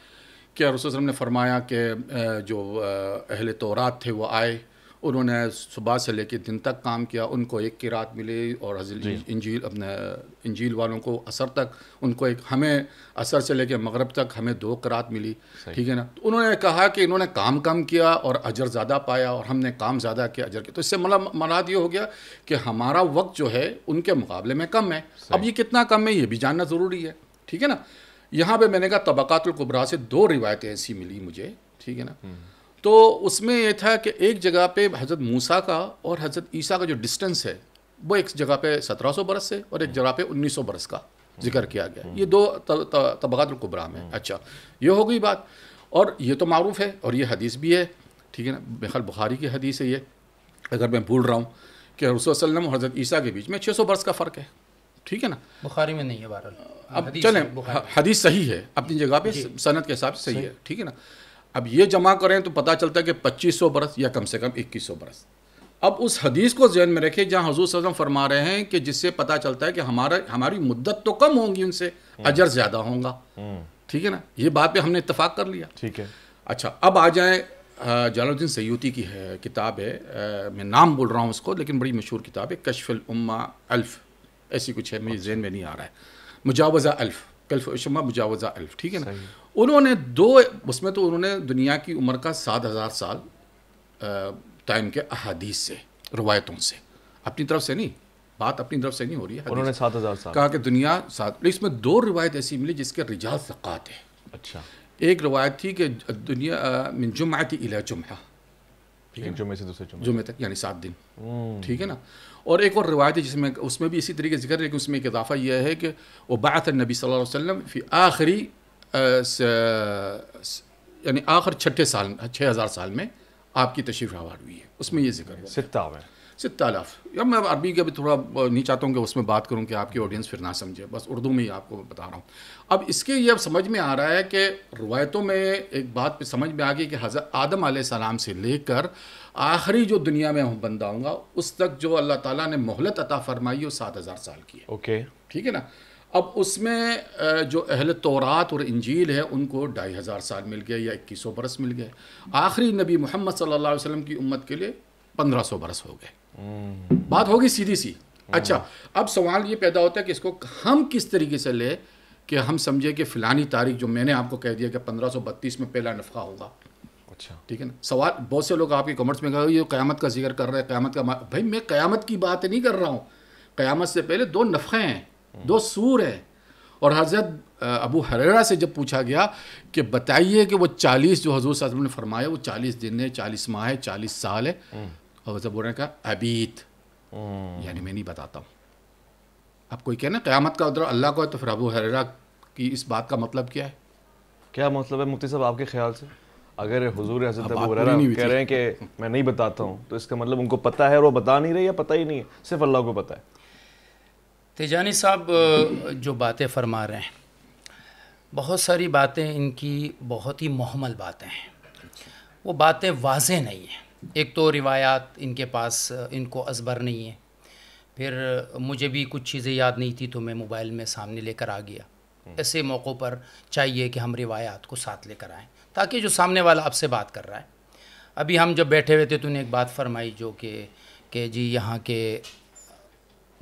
कि सर ने फरमाया कि जो अहल तोरात थे वो आए उन्होंने सुबह से लेकर दिन तक काम किया उनको एक किरात मिली और इंजील अपने इंजील वालों को असर तक उनको एक हमें असर से लेकर मगरब तक हमें दो किरात मिली ठीक है ना तो उन्होंने कहा कि इन्होंने काम कम किया और अजर ज़्यादा पाया और हमने काम ज़्यादा किया अजर किया तो इससे मतलब मराद ये हो गया कि हमारा वक्त जो है उनके मुकाबले में कम है अब ये कितना कम है ये भी जानना ज़रूरी है ठीक है ना यहाँ पर मैंने कहा तबक़ातुल्कुबरा से दो रिवायतें ऐसी मिली मुझे ठीक है ना हम्म। तो उसमें यह था कि एक जगह पे हज़रत मूसा का और हज़रत ईसा का जो डिस्टेंस है वो एक जगह पे 1700 बरस से और एक हम्म। जगह पे 1900 बरस का हम्म। जिक्र किया गया हम्म। ये दो तबक़ातुलकुबरा में अच्छा ये हो गई बात और ये तो मरूफ है और ये हदीस भी है ठीक है ना बेखल बुखारी की हदीस है ये अगर मैं भूल रहा हूँ कि रसोल्लम और हज़रत ईसा के बीच में छः सौ बरस का फ़र्क है ठीक है ना बुखारी में नहीं है बारह अब चलें हदीस सही है अपनी जगह पे सनत के हिसाब से सही है ठीक है ना अब ये जमा करें तो पता चलता है कि पच्चीस सौ बरस या कम से कम इक्कीस सौ बरस अब उस हदीस को जहन में रखें जहाँ हजूर सजम फरमा रहे हैं कि जिससे पता चलता है कि हमारा हमारी मुद्दत तो कम होगी उनसे हम्म। अजर ज़्यादा होगा हम्म। ठीक है ना ये बात पे हमने इतफाक़ कर लिया ठीक है अच्छा अब आ जाए जलाउद्दीन सयूती की है किताब है आ, मैं नाम बोल रहा हूँ उसको लेकिन बड़ी मशहूर किताब है कशफल उम्मा अल्फ ऐसी कुछ है मेरे अच्छा। जहन में नहीं आ रहा है मुजावज़ा अल्फ़ कलफमा मुजावजा अल्फ ठीक है ना उन्होंने दो उसमें तो उन्होंने दुनिया की उम्र का सात हज़ार साल टाइम के अहादीस से रवायतों से अपनी तरफ से नहीं बात अपनी तरफ से नहीं हो रही है उन्होंने सात हज़ार साल कहा कि दुनिया सात इसमें दो रिवायत ऐसी मिली जिसके रिजा सक़ात है अच्छा एक रवायत थी कि दुनिया मिन थी इला जुमा जुमे से दूसरे जुमे तक यानी सात दिन हम्म। ठीक है ना और एक और रिवायत है जिसमें उसमें भी इसी तरीके से जिक्र है कि उसमें एक इजाफ़ा यह है कि वो बात नबी सल वसम फिर आखिरी यानी आखिर छठे साल छः हज़ार साल में आपकी तशरीफ़ आवार हुई है उसमें ये जिक्र है सित्ता या मैं अरबी का भी थोड़ा नहीं चाहता हूँ कि उसमें बात करूँ कि आपकी ऑडियंस फिर ना समझे बस उर्दू में ही आपको बता रहा हूँ अब इसके ये अब समझ में आ रहा है कि रवायतों में एक बात पे समझ में आ गई कि हज़र आदम सलाम से लेकर आखिरी जो दुनिया में बंदा आऊँगा उस तक जो अल्लाह ताला ने मोहलत अता फरमाई वो सात हज़ार साल की है ओके ठीक है ना अब उसमें जो अहल तौरात और इंजील है उनको ढाई हज़ार साल मिल गया या इक्कीस सौ बरस मिल गए आखिरी नबी मोहम्मद सल्ला वसलम की उम्मत के लिए पंद्रह सौ बरस हो गए हम्म। बात होगी सीधी सी हम्म। अच्छा अब सवाल ये पैदा होता है कि इसको हम किस तरीके से ले कि हम समझे कि फ़िलानी तारीख जो मैंने आपको कह दिया कि पंद्रह सौ बत्तीस में पहला नफ़ा होगा अच्छा ठीक है ना सवाल बहुत से लोग आपके कमेंट्स में कहा ये क़्यामत का जिक्र कर रहे हैं क़्यामत का भाई मैं क़्यामत की बात नहीं कर रहा हूँ क़्यामत से पहले दो नफ़े हैं हम्म। दो सूर हैं और हजरत अबू हरेरा से जब पूछा गया कि बताइए कि वो चालीस जो हजूर साहब ने फरमाया वो चालीस दिन है चालीस माह है चालीस साल है हम्म। और हजरत बोल कहा अबीत हम्म। यानी मैं नहीं बताता हूँ अब कोई कहना क़्यामत का उधर अल्लाह का तो फिर अबू हरेरा की इस बात का मतलब क्या है क्या मतलब है मुफ्ती साहब आपके ख्याल से अगर हजूर हजरत अबू हुरैरा कह रहे हैं कि मैं नहीं बताता हूँ तो इसका मतलब उनको पता है और वो बता नहीं रहे या पता ही नहीं है सिर्फ अल्लाह को पता है तेजानी साहब जो बातें फरमा रहे हैं बहुत सारी बातें इनकी बहुत ही मोहमल बातें हैं वो बातें वाज नहीं हैं एक तो रिवायात इनके पास इनको असबर नहीं है फिर मुझे भी कुछ चीज़ें याद नहीं थी तो मैं मोबाइल में सामने लेकर आ गया हम्म। ऐसे मौक़ों पर चाहिए कि हम रिवायात को साथ लेकर आएँ ताकि जो सामने वाला आपसे बात कर रहा है अभी हम जब बैठे हुए थे तो उन्हें एक बात फरमाई जो कि के जी यहाँ के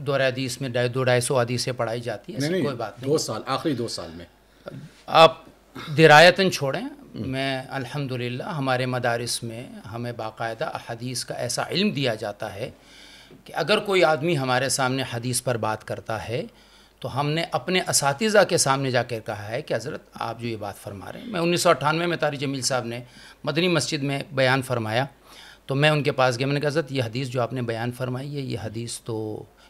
दौर हदीस में दो ढाई सौ से पढ़ाई जाती है कोई बात नहीं दो साल आखिरी दो साल में आप दिरायतन छोड़ें मैं अल्हम्दुलिल्लाह हमारे मदारस में हमें बाकायदा हदीस का ऐसा इल्म दिया जाता है कि अगर कोई आदमी हमारे सामने हदीस पर बात करता है तो हमने अपने इस के सामने जाकर कहा है कि हज़रत आप जो ये बात फरमा रहे हैं मैं उन्नीस सौ में तारी जमील साहब ने मदनी मस्जिद में बयान फरमाया तो मैं उनके पास गया मैंने कहा हज़रत ये हदीस जो आपने बयान फरमाई है ये हदीस तो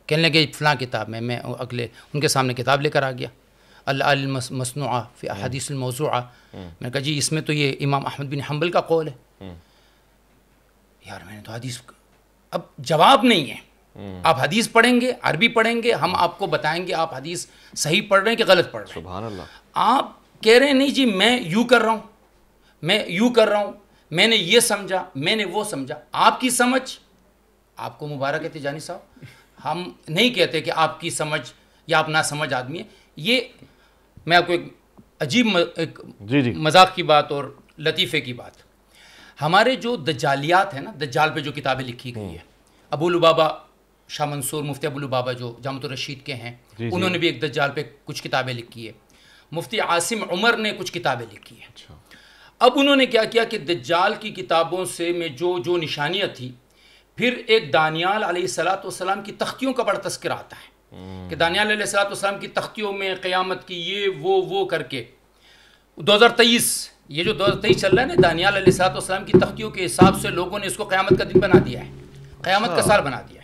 कहने लगे फ़लाँ किताब में मैं अगले उनके सामने किताब लेकर आ गया अलमसनूा हदीसमौज़ा हम्म। मैंने कहा जी इसमें तो ये इमाम अहमद बिन हम्बल का कौल है हम्म। यार मैंने तो हदीस अब जवाब नहीं है हम्म। आप हदीस पढ़ेंगे अरबी पढ़ेंगे हम आपको बताएंगे आप हदीस सही पढ़ रहे हैं कि गलत पढ़ रहे हैं आप कह रहे हैं नहीं जी मैं यू कर रहा हूं मैं यू कर रहा हूं मैंने ये समझा मैंने वो समझा आपकी समझ आपको मुबारक है तिजानी साहब हम नहीं कहते कि आपकी समझ या आप ना समझ आदमी है ये मैं आपको एक अजीब एक जी जी। मजाक की बात और लतीफ़े की बात हमारे जो दजालियात है ना दजाल पे जो किताबें लिखी गई हम्म। है अबू बाबा शाह मंसूर मुफ्ती अबुल बाबा जो जामत रशीद के हैं उन्होंने भी एक दज्जाल पे कुछ किताबें लिखी है मुफ्ती आसिम उमर ने कुछ किताबें लिखी है अच्छा। अब उन्होंने क्या किया कि दज्जाल की किताबों से में जो जो निशानियाँ थी फिर एक दानियाल सलाम की तख्तियों का बड़ा तस्कर आता है हम्म। कि दानियाल सलाम की तख्तियों में क़्यामत की ये वो वो करके दो हज़ार तेईस ये जो दो हज़ार तेईस चल रहा है ना दानियाल सलाम की तख्तियों के हिसाब से लोगों ने इसको क़्यामत का दिन बना दिया है क़्यामत का अच्छा। साल बना दिया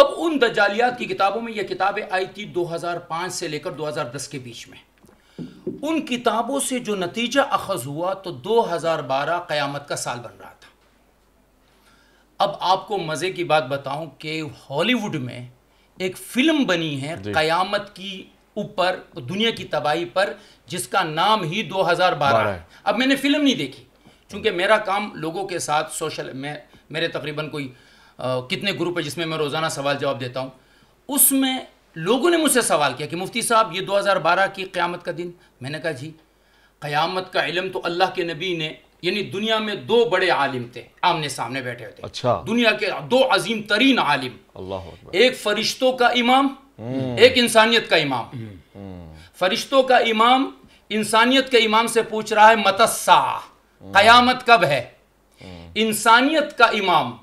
अब उन दजालियात की किताबों में यह किताबें आई थी 2005 से लेकर 2010 के बीच में उन किताबों से जो नतीजा अखज हुआ तो 2012 क़यामत का साल बन रहा था अब आपको मज़े की बात बताऊं कि हॉलीवुड में एक फिल्म बनी है क़यामत की ऊपर दुनिया की तबाही पर जिसका नाम ही 2012 है अब मैंने फिल्म नहीं देखी क्योंकि मेरा काम लोगों के साथ सोशल मैं मेरे तकरीबन कोई कितने ग्रुप है जिसमें मैं रोज़ाना सवाल जवाब देता हूँ उसमें लोगों ने मुझसे सवाल किया कि मुफ्ती साहब ये 2012 की क़्यामत का दिन मैंने कहा जी क़्यामत का इलम तो अल्लाह के नबी ने यानी दुनिया में दो बड़े आलिम थे आमने सामने बैठे थे अच्छा दुनिया के दो अजीम तरीन आलिम अल्लाह एक फरिश्तों का इमाम हम्म। एक इंसानियत का इमाम हम्म। फरिश्तों का इमाम इंसानियत के इमाम से पूछ रहा है मतस्सा हम्म। कयामत कब है इंसानियत का इमाम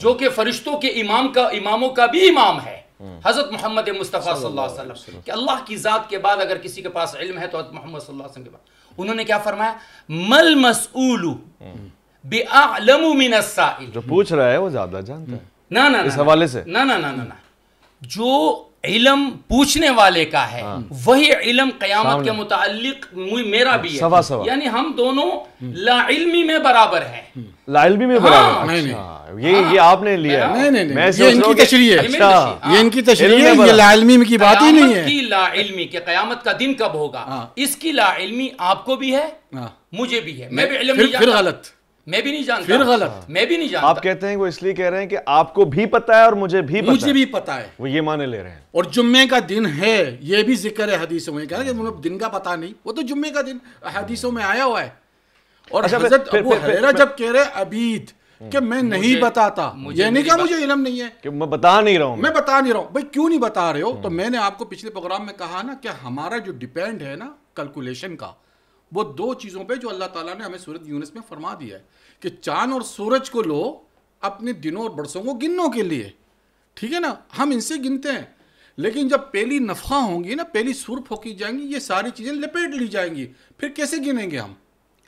जो कि फरिश्तों के इमाम का इमामों का भी इमाम है हजरत मोहम्मद मुस्तफ़ा सल्लल्लाहु अलैहि वसल्लम कि अल्लाह की ज़ात के बाद अगर किसी के पास इल्म है तो हजरत मोहम्मद सल्लल्लाहु अलैहि वसल्लम के बाद उन्होंने क्या फरमाया मल मसूल जो पूछ रहा है वो ज्यादा जानता है ना ना इस हवाले से ना ना ना ना जो इलम पूछने वाले का है हाँ। वही इलम कयामत के मुतालिक मेरा भी है सवा सवा। यानी हम दोनों हम्म। लाइलमी में बराबर है हम्म। लाइलमी में हाँ। बराबर हाँ। नहीं, नहीं। अच्छा, ये हाँ। ये आपने लिया नहीं नहीं, नहीं। मैं ये इनकी तशरी है अच्छा। ये इनकी तशरी है ये लाइलमी की बात ही नहीं है लाइलमी के कयामत का दिन कब होगा हाँ। इसकी लाइलमी आपको भी है मुझे भी है मैं भी इलम फिर गलत मैं भी नहीं जानता फिर गलत हाँ। मैं भी नहीं जानता आप कहते हैं वो इसलिए कह रहे हैं कि आपको भी पता है और मुझे भी पता मुझे है। भी पता है वो ये माने ले रहे हैं और जुम्मे का दिन है ये भी जिक्र है हदीसों में कह रहे हैं मतलब दिन का पता नहीं वो तो जुम्मे का दिन हदीसों में आया हुआ है और अच्छा, हजरत जब कह रहे अबीद कि मैं नहीं बताता मुझे नहीं कहा मुझे इलम नहीं है कि मैं बता नहीं रहा हूं मैं बता नहीं रहा हूं भाई क्यों नहीं बता रहे हो तो हम्म। मैंने आपको पिछले प्रोग्राम में कहा ना कि हमारा जो डिपेंड है ना कैलकुलेशन का वो दो चीज़ों पे जो अल्लाह ताला ने हमें सूरत यूनिस में फरमा दिया है कि चांद और सूरज को लो अपने दिनों और बरसों को गिनों के लिए ठीक है ना हम इनसे गिनते हैं लेकिन जब पहली नफ़ा होंगी ना पहली सुर फोकी जाएंगी ये सारी चीज़ें लपेट ली जाएंगी फिर कैसे गिनेंगे हम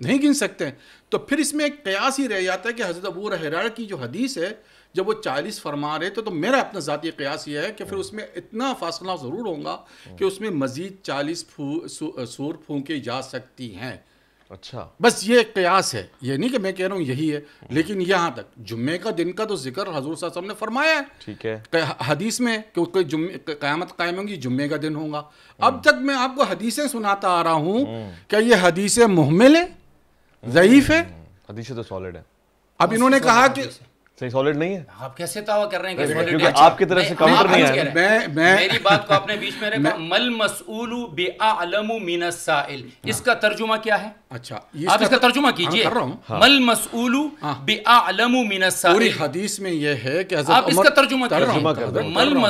नहीं गिन सकते हैं तो फिर इसमें एक कयास ही रह जाता है कि हज़रत अबू रहरा की जो हदीस है जब वो चालीस फरमा रहे थे तो मेरा अपना ज़ाती क्यास ये है कि फिर हाँ। उसमें इतना फासला ज़रूर होगा हाँ। कि उसमें मज़ीद चालीस सूर फूके जा सकती हैं अच्छा बस ये कयास है ये नहीं कि मैं कह रहा हूँ यही है हाँ। लेकिन यहाँ तक जुम्मे का दिन का तो जिक्र हजूर साहब ने फरमाया है ठीक है हदीस में क्योंकि जुम्मे क़्यामत कायम होंगी जुम्मे का दिन होगा अब तक मैं आपको हदीसें सुनाता आ रहा हूँ क्या ये हदीसें मुहमिल है ज़यीफ़ है हम्म, हदीसें तो सॉलिड है अब इन्होंने कहा कि सही सॉलिड नहीं है आप कैसे दावा कर रहे हैं कि सॉलिड आपकी तरफ से काउंटर नहीं आया मैं मैं मेरी बात को आपने बीच में रखा मल मसऊलु बिअलमु मिनस साइल हाँ। इसका तर्जुमा क्या है अच्छा आप इसका तर्जुमा हाँ, कीजिए हाँ। मल पूरी हदीस में यह है कि आप इसका तर्जुमा मल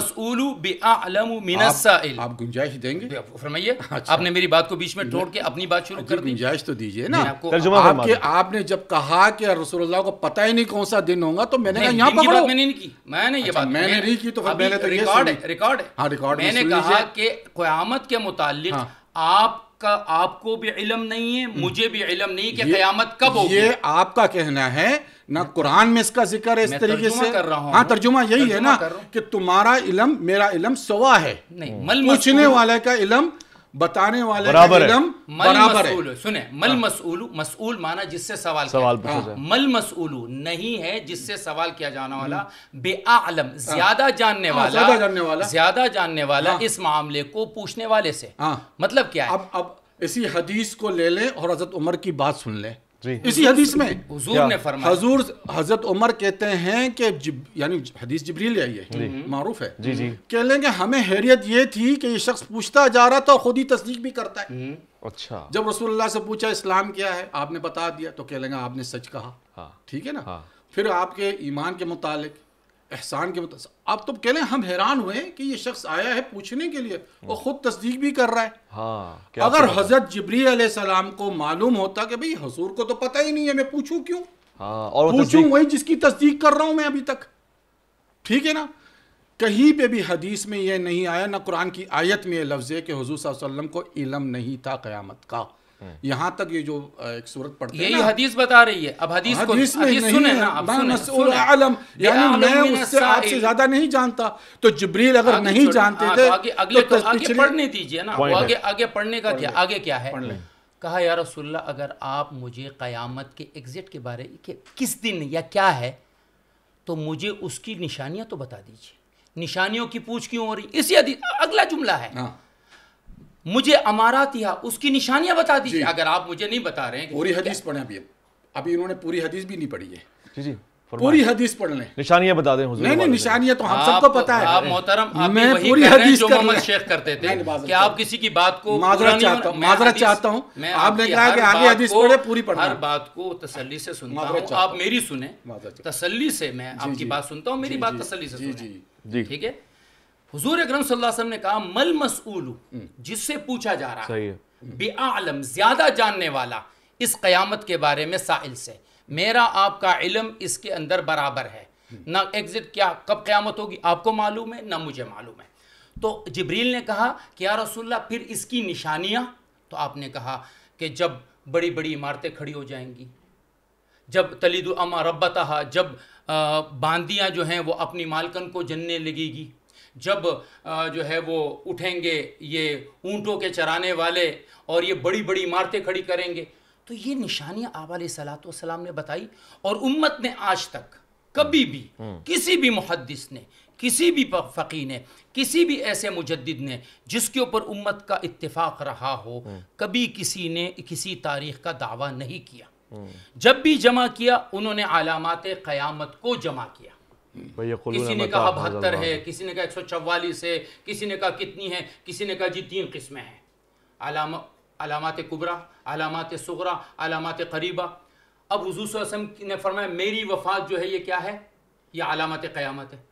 आप गुंजाइश देंगे फरमाइए अच्छा। आपने मेरी बात को बीच में तोड़ के अपनी बात शुरू कर दी गुंजाइश तो दीजिए ना आपको आपने जब कहा कि रसूलुल्लाह को पता ही नहीं कौन सा दिन होगा तो मैंने कहा यहाँ पकड़ो मैंने नहीं की मैंने ये अच्छा, बात मैंने नहीं की तो मैंने तो रिकॉर्ड है रिकॉर्ड है हाँ रिकॉर्ड मैंने कहा कि क़यामत के मुतालिक हाँ। आप का आपको भी इलम नहीं है हम्म। मुझे भी इलम नहीं कि कयामत कब होगी ये आपका कहना है ना कुरान में इसका जिक्र है इस तरीके से कर रहा हूं हाँ तर्जुमा यही है ना कि तुम्हारा इलम मेरा इलम सवा है नहीं मल पूछने वाले का इलम बताने वाले बराबर है बराबर है सुने मल हाँ। मसूलू मसूल माना जिससे सवाल सवाल हाँ। मल मसूलू नहीं है जिससे सवाल किया जाने वाला हाँ। आलम ज्यादा जानने वाला ज्यादा जानने वाला ज्यादा जानने वाला इस मामले को पूछने वाले से मतलब क्या है अब अब इसी हदीस को ले लें और हजरत उमर की बात सुन लें इसी हदीस में हजूर हजरत उमर कहते हैं कि यानी हदीस जिब्रील आई है मारूफ है जी जी कह लेंगे हमें हैरियत ये थी कि ये शख्स पूछता जा रहा था खुद ही तस्दीक भी करता है हम्म। अच्छा जब रसूलुल्लाह से पूछा इस्लाम क्या है आपने बता दिया तो कह लेंगे आपने सच कहा हाँ। ठीक है ना हाँ। फिर आपके ईमान के मुतालिक एहसान के बता आप तो कह लें हम हैरान हुए कि ये शख्स आया है पूछने के लिए और ख़ुद तस्दीक भी कर रहा है हाँ, अगर हज़रत जबरी सलाम को मालूम होता कि भाई हजूर को तो पता ही नहीं है मैं पूछूं क्यों हाँ, और पूछूं वही जिसकी तस्दीक कर रहा हूं मैं अभी तक ठीक है ना कहीं पे भी हदीस में यह नहीं आया ना कुरान की आयत में यह लफ्ज़ है कि हजूर वसल्लम को इलम नहीं था क्यामत का हम्म। यहाँ तक ये जो एक सूरत पढ़ते यही हदीस बता रही है अब हदीस को हदीस में हदीस सुने ना आप सुने, सुने। आलम यानी मैं उससे आपसे ज्यादा नहीं जानता तो जिब्रील अगर नहीं जानते थे तो अगले तो आगे पढ़ने दीजिए ना आगे आगे पढ़ने का क्या आगे क्या है कहा यार रसुल्ला अगर आप मुझे क़यामत के एग्जिट के बारे में किस दिन या क्या है तो मुझे उसकी निशानियां तो बता दीजिए निशानियों की पूछ क्यों हो रही इसी अगला जुमला है हाँ। मुझे अमारातिहा उसकी निशानियां बता दीजिए अगर आप मुझे नहीं बता रहे हैं पूरी हदीस पढ़े अभी अभी उन्होंने पूरी हदीस भी नहीं पढ़ी है जी जी पूरी हदीस पढ़ लें निशानियां बता दें नहीं नहीं निशानियां तो हम सबको पता है आप मोहतरम मैं पूरी हदीस जो मोहम्मद शेख करते थे कि आप अच्छा। किसी की बात को माजरा चाहता हूँ माजरा चाहता हूँ ने कहा कि आगे हदीस पढ़े पूरी पढ़ हर बात को तसल्ली से सुनता हूँ आप मेरी सुने तसल्ली से मैं आपकी बात सुनता हूँ मेरी बात तसल्ली से सुने ठीक है हुजूर अकरम सल्लल्लाहु अलैहि वसल्लम ने कहा मल मसूल हम्म। जिससे पूछा जा रहा सही है हम्म। आलम ज्यादा जानने वाला इस कयामत के बारे में साहिल से मेरा आपका इलम इसके अंदर बराबर है हम्म। ना एग्जिट क्या कब क़्यामत होगी आपको मालूम है ना मुझे मालूम है तो जबरील ने कहा कि या रसुल्ला फिर इसकी निशानियाँ तो आपने कहा कि जब बड़ी बड़ी इमारतें खड़ी हो जाएंगी जब तलीद अमा रबतहा जब बांदियाँ जो हैं वो अपनी मालकन को जन्ने लगेगी जब जो है वो उठेंगे ये ऊँटों के चराने वाले और ये बड़ी बड़ी इमारतें खड़ी करेंगे तो ये निशानियाँ आब सलाम ने बताई और उम्मत ने आज तक कभी भी हम्म। किसी भी मुहदस ने किसी भी फ़की ने किसी भी ऐसे मुजद ने जिसके ऊपर उम्मत का इत्तेफाक रहा हो हम्म। कभी किसी ने किसी तारीख का दावा नहीं किया हम्म। जब भी जमा किया उन्होंने आलामत क़यामत को जमा किया हम्म। किसी ने तो कहा बहत्तर है किसी ने कहा एक सौ चवालीस है किसी ने कहा कितनी है किसी ने कहा जी तीन किस्में हैं अलामत कुबरा अलामत सगरा अलामत करीबा अब हजूसम ने फरमाया मेरी वफात जो है ये क्या है ये अलामत क़यामत है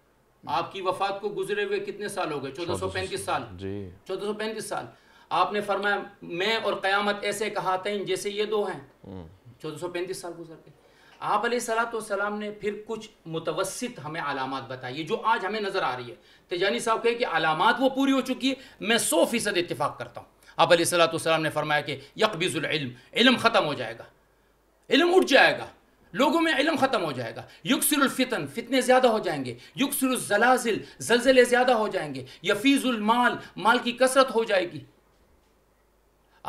आपकी वफात को गुजरे हुए कितने साल हो गए चौदह सौ पैंतीस साल चौदह सौ पैंतीस साल आपने फरमाया मैं और क़यामत ऐसे कहाते हैं जैसे ये दो हैं हम्म। चौदह सौ पैंतीस साल गुजर गए आप सलाम ने फिर कुछ मुतवसित हमें अलामत बताई जो आज हमें नज़र आ रही है तेजानी साहब कहे कि अलामत वो पूरी हो चुकी है मैं सौ फ़ीसद इतफ़ाक़ करता हूँ आप सलाम ने फरमाया कि यकबीज़ुल्म इलम ख़त्म हो जाएगा इल्म उठ जाएगा लोगों में इलम ख़त्म हो जाएगा युगसरफ़ितन फितने ज़्यादा हो जाएंगे युगसरजलाजिल जलजिले ज़्यादा हो जाएंगे यफीज़ुलमाल माल की कसरत हो जाएगी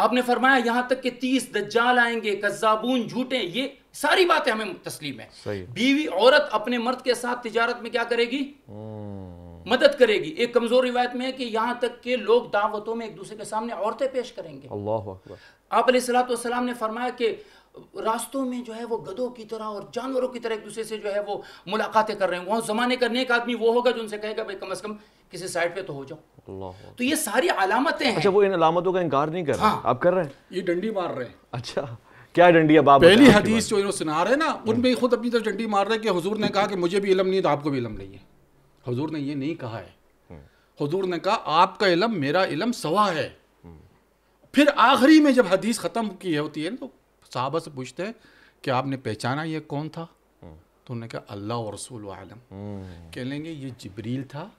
आपने फरमाया यहाँ तक कि तीस दज्जाल आएंगे कज्जाबून झूठे ये सारी बातें हमें तस्लीम है बीवी औरत अपने मर्द के साथ तिजारत में क्या करेगी हम्म। मदद करेगी एक कमजोर रिवायत में है कि यहाँ तक के लोग दावतों में एक दूसरे के सामने औरतें पेश करेंगे आप सलाम ने फरमाया कि रास्तों में जो है वो गधों की तरह और जानवरों की तरह एक दूसरे से जो है वो मुलाकातें कर रहे हैं वो जमाने का नेक आदमी वो होगा जो उनसे कहेगा भाई कम अज कम किसी साइड पे तो हो जाओ तो ये सारी अलामतें अच्छा, हैं अच्छा वो इन अलामतों का इनकार नहीं कर रहे हाँ। आप कर रहे हैं ये डंडी मार रहे हैं अच्छा क्या डंडी अब आप पहली हदीस जो इन्होंने सुना रहे ना उनमें खुद अपनी तरफ डंडी मार रहे कि हजूर ने कहा कि मुझे भी इलम नहीं तो आपको भी इलम नहीं है हजूर ने ये नहीं कहा है हजूर ने कहा आपका इलम मेरा इलम सवा है फिर आखिरी में जब हदीस ख़त्म की होती है ना तो साहबा से पूछते हैं कि आपने पहचाना ये कौन था तो उन्होंने कहा अल्लाह और रसूल आलम कह लेंगे ये जबरील था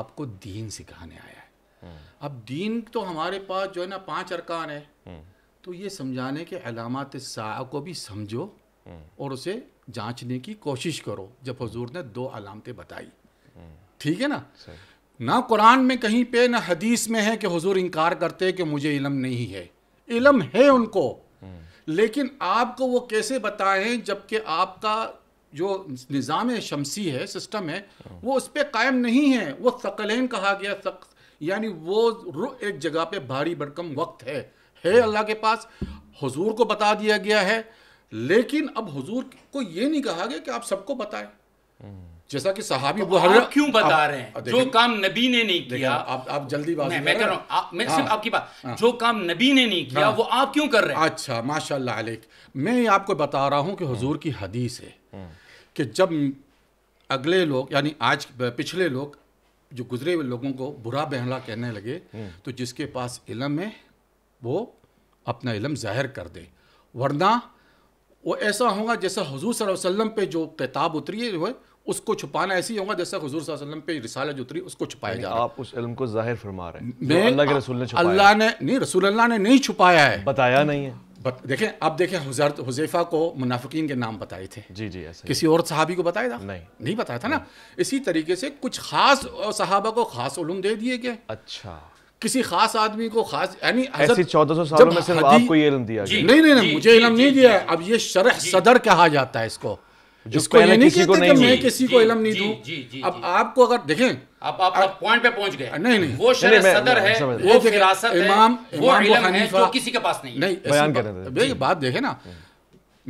आपको दीन सिखाने आया है अब दीन तो हमारे पास जो है ना पांच अरकान है तो ये समझाने के अलामत सा को भी समझो हम्म। और उसे जांचने की कोशिश करो जब हजूर ने दो अलामतें बताई हम्म। ठीक है ना ना कुरान में कहीं पे ना हदीस में है कि हुजूर इनकार करते कि मुझे इलम नहीं है इलम है उनको हम्म। लेकिन आपको वो कैसे बताएं जबकि आपका जो निज़ाम शमसी है सिस्टम है वो उस पर कायम नहीं है वो सकलैन कहा गया सक, यानी वो एक जगह पे भारी भरकम वक्त है है अल्लाह के पास हुजूर को बता दिया गया है लेकिन अब हुजूर को ये नहीं कहा गया कि आप सबको बताएं जैसा कि सहाबी तो आप क्यों बता रहे हैं हाँ। हाँ। जो काम नबी ने नहीं किया आप आप जल्दी बात मैं कर रहा हूं मैं सिर्फ आपकी बात जो काम नबी ने नहीं किया वो आप क्यों कर रहे हैं अच्छा माशाल्लाह अलैक मैं आपको बता रहा हूं कि हम्म। हुजूर की हदीस है हम्म। कि जब अगले लोग यानी आज पिछले लोग जो गुजरे हुए लोगों को बुरा बहला कहने लगे हम्म। तो जिसके पास इलम है वो अपना इलम ज़ाहिर कर दे वरना वो ऐसा होगा जैसा हजूर वसल्लम पे जो किताब उतरी है जो है उसको छुपाना ऐसी होगा जैसा हजूर वसल्लम पे रिसाला जो उतरी उसको छुपाया जा रहा आप उस इलम को जाहिर फरमा रहे हैं अल्लाह के रसूल ने अल्लाह ने नहीं रसूल अल्लाह ने नहीं छुपाया है बताया नहीं है देखें आप देखें हजरत हुजैफा को मुनाफिकीन के नाम बताए थे जी जी ऐसा किसी और सहाबी को बताया था नहीं नहीं बताया था ना इसी तरीके से कुछ खास सहाबा को खास उलूम दे दिए गए अच्छा किसी खास आदमी को खास यानी चौदह सौ सालों में सिर्फ आपको ये इल्म दिया गया नहीं नहीं नहीं मुझे इल्म नहीं दिया है अब ये शरह सदर कहा जाता है इसको जिसको ये नहीं किसी कहते कि मैं किसी को इल्म नहीं दूं अब आपको अगर देखें अब आप आप पॉइंट पे पहुंच गए नहीं नहीं वो शरह सदर है वो फिरासत है इमाम है जो किसी के पास नहीं नहीं बयान कर रहे थे बात देखें ना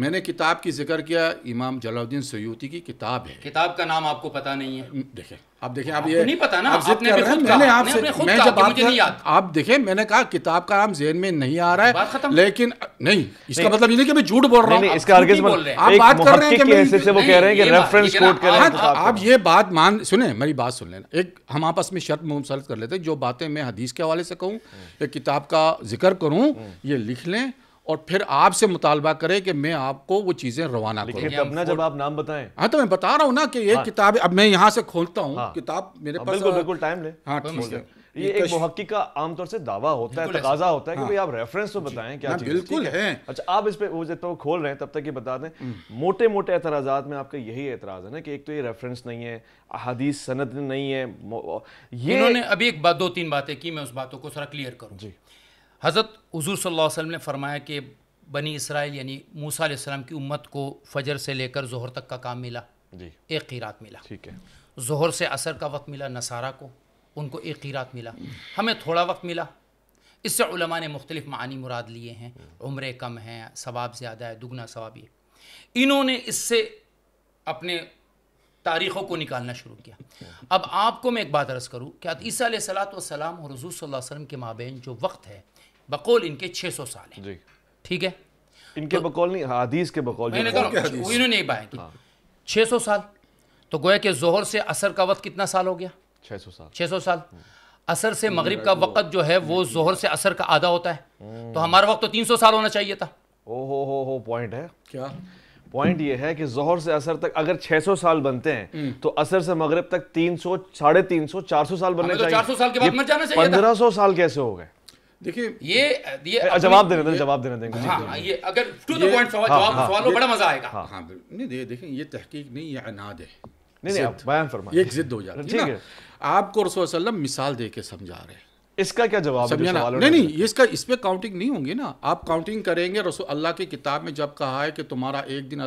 मैंने किताब की जिक्र किया इमाम जलाउद्दीन सयूती की किताब है किताब का नाम आपको पता नहीं है देखे आप देखें आप ये नहीं पता ना आप जिद भी खुद मैंने आपसे मैं जब आप आप देखें मैंने कहा किताब का नाम जेन में नहीं आ रहा है लेकिन नहीं इसका मतलब ये नहीं कि मैं झूठ बोल रहा हूँ आप बात कर रहे हैं कि वो कह रहे हैं कि रेफरेंस कोट कर रहे हैं आप ये बात मान सुने मेरी बात सुन लेना एक हम आपस में शर्त मुमसलत कर लेते हैं जो बातें मैं हदीस के हवाले से कहूँ या किताब का जिक्र करूँ हम्म। ये लिख लें और फिर आपसे मुतालबा करें कि मैं आपको वो चीज़ें रवाना करूँ तब ना जब आप नाम बताएं हाँ तो मैं बता रहा हूँ ना कि ये हाँ। किताब अब मैं यहाँ से खोलता हूँ हाँ। किताब मेरे हाँ, पास बिल्कुल बिल्कुल टाइम ले हाँ ठीक है ये एक मुहक्की का आमतौर से दावा होता है तकाजा तो होता है कि हाँ। भाई आप रेफरेंस तो बताएं क्या हाँ, चीज़ बिल्कुल है अच्छा आप इस पे वो जब तो खोल रहे हैं तब तक ये बता दें हम्म। मोटे मोटे एतराजात में आपका यही एतराज है ना कि एक तो ये रेफरेंस नहीं है अहादीस सनद नहीं है ये इन्होंने अभी एक बात दो तीन बातें की मैं उस बातों को सारा क्लियर करूँ जी हज़रत हजूर सल्ला वसम ने फरमाया कि बनी इसराइल यानी मूसा सलाम की उम्मत को फजर से लेकर जहर तक का काम मिला जी एक रात मिला ठीक है जहर से असर का वक्त मिला नसारा को उनको एक रात मिला हमें थोड़ा वक्त मिला इससे उलमा ने मुख्तलिफ मानी मुराद लिए हैं उम्र कम हैं सवाब ज़्यादा है दुगना सवाब ये इन्होंने इससे अपने तारीख़ों को निकालना शुरू किया अब आपको मैं एक बात अर्ज़ करूँ कि ईसा सलात वसलाम और रजू सल्लम के माबेन जो वक्त है बकौल इनके 600 साल है ठीक है इनके तो, बकौल नहीं हदीस के बकौल इन्होंने छः सौ साल तो गोया के जोहर से असर का वक्त कितना साल हो गया छः सौ साल छः सौ साल हम्म। असर से मगरिब का हम्म। वक्त जो है वो हम्म। जोहर से असर का आधा होता है तो हमारा वक्त तो तीन सौ साल होना चाहिए था ओहो हो हो पॉइंट है क्या पॉइंट ये है कि जोहर से असर तक अगर 600 साल बनते हैं तो असर से मगरब तक 300 सौ साढ़े तीन सौ चार सौ साल बनने तो चाहिए 400 साल के बाद मर जाना चाहिए 1500 साल कैसे हो गए देखिए ये ये जवाब देने जवाब देने देंगे हाँ ये अगर टू द पॉइंट जवाब हाँ, हाँ। सवाल बड़ा मजा आएगा हाँ, हाँ नहीं दे ये तहकीक नहीं ये अनाद है नहीं नहीं आप बयान फरमाइए एक जिद हो जाती है आपको रसूल मिसाल दे के समझा रहे हैं इसका क्या जवाब नहीं नहीं इसका इस पर काउंटिंग नहीं होंगी ना आप काउंटिंग करेंगे रसो अल्लाह की किताब में जब कहा है कि तुम्हारा एक दिन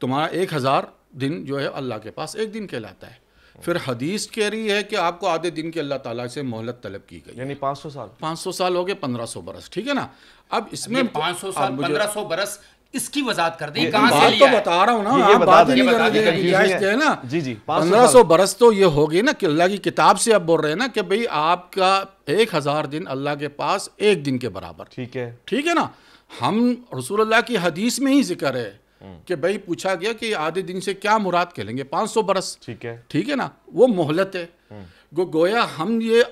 तुम्हारा एक हज़ार दिन जो है अल्लाह के पास एक दिन कहलाता है फिर हदीस कह रही है कि आपको आधे दिन की अल्लाह ताला से मोहलत तलब की गई यानी 500 साल 500 साल हो गए 1500 बरस ठीक है ना अब इसमें 500 साल 1500 बरस इसकी वजात कर दें कहां से लिया तो बता रहा हूं ना ये, आप बात नहीं कर रहे हैं तो ना जी जी पंद्रह बरस तो ये होगी ना कि अल्लाह की किताब से आप बोल रहे हैं ना कि भाई आपका एक हजार दिन अल्लाह के पास एक दिन के बराबर ठीक है ठीक है ना हम रसूलुल्लाह की हदीस में ही जिक्र है हम्म। कि भाई पूछा गया कि आधे दिन से क्या मुराद कह लेंगे पाँच सौ बरस ठीक है ठीक है ना वो मोहलत है हम्म। गो गोया हम ये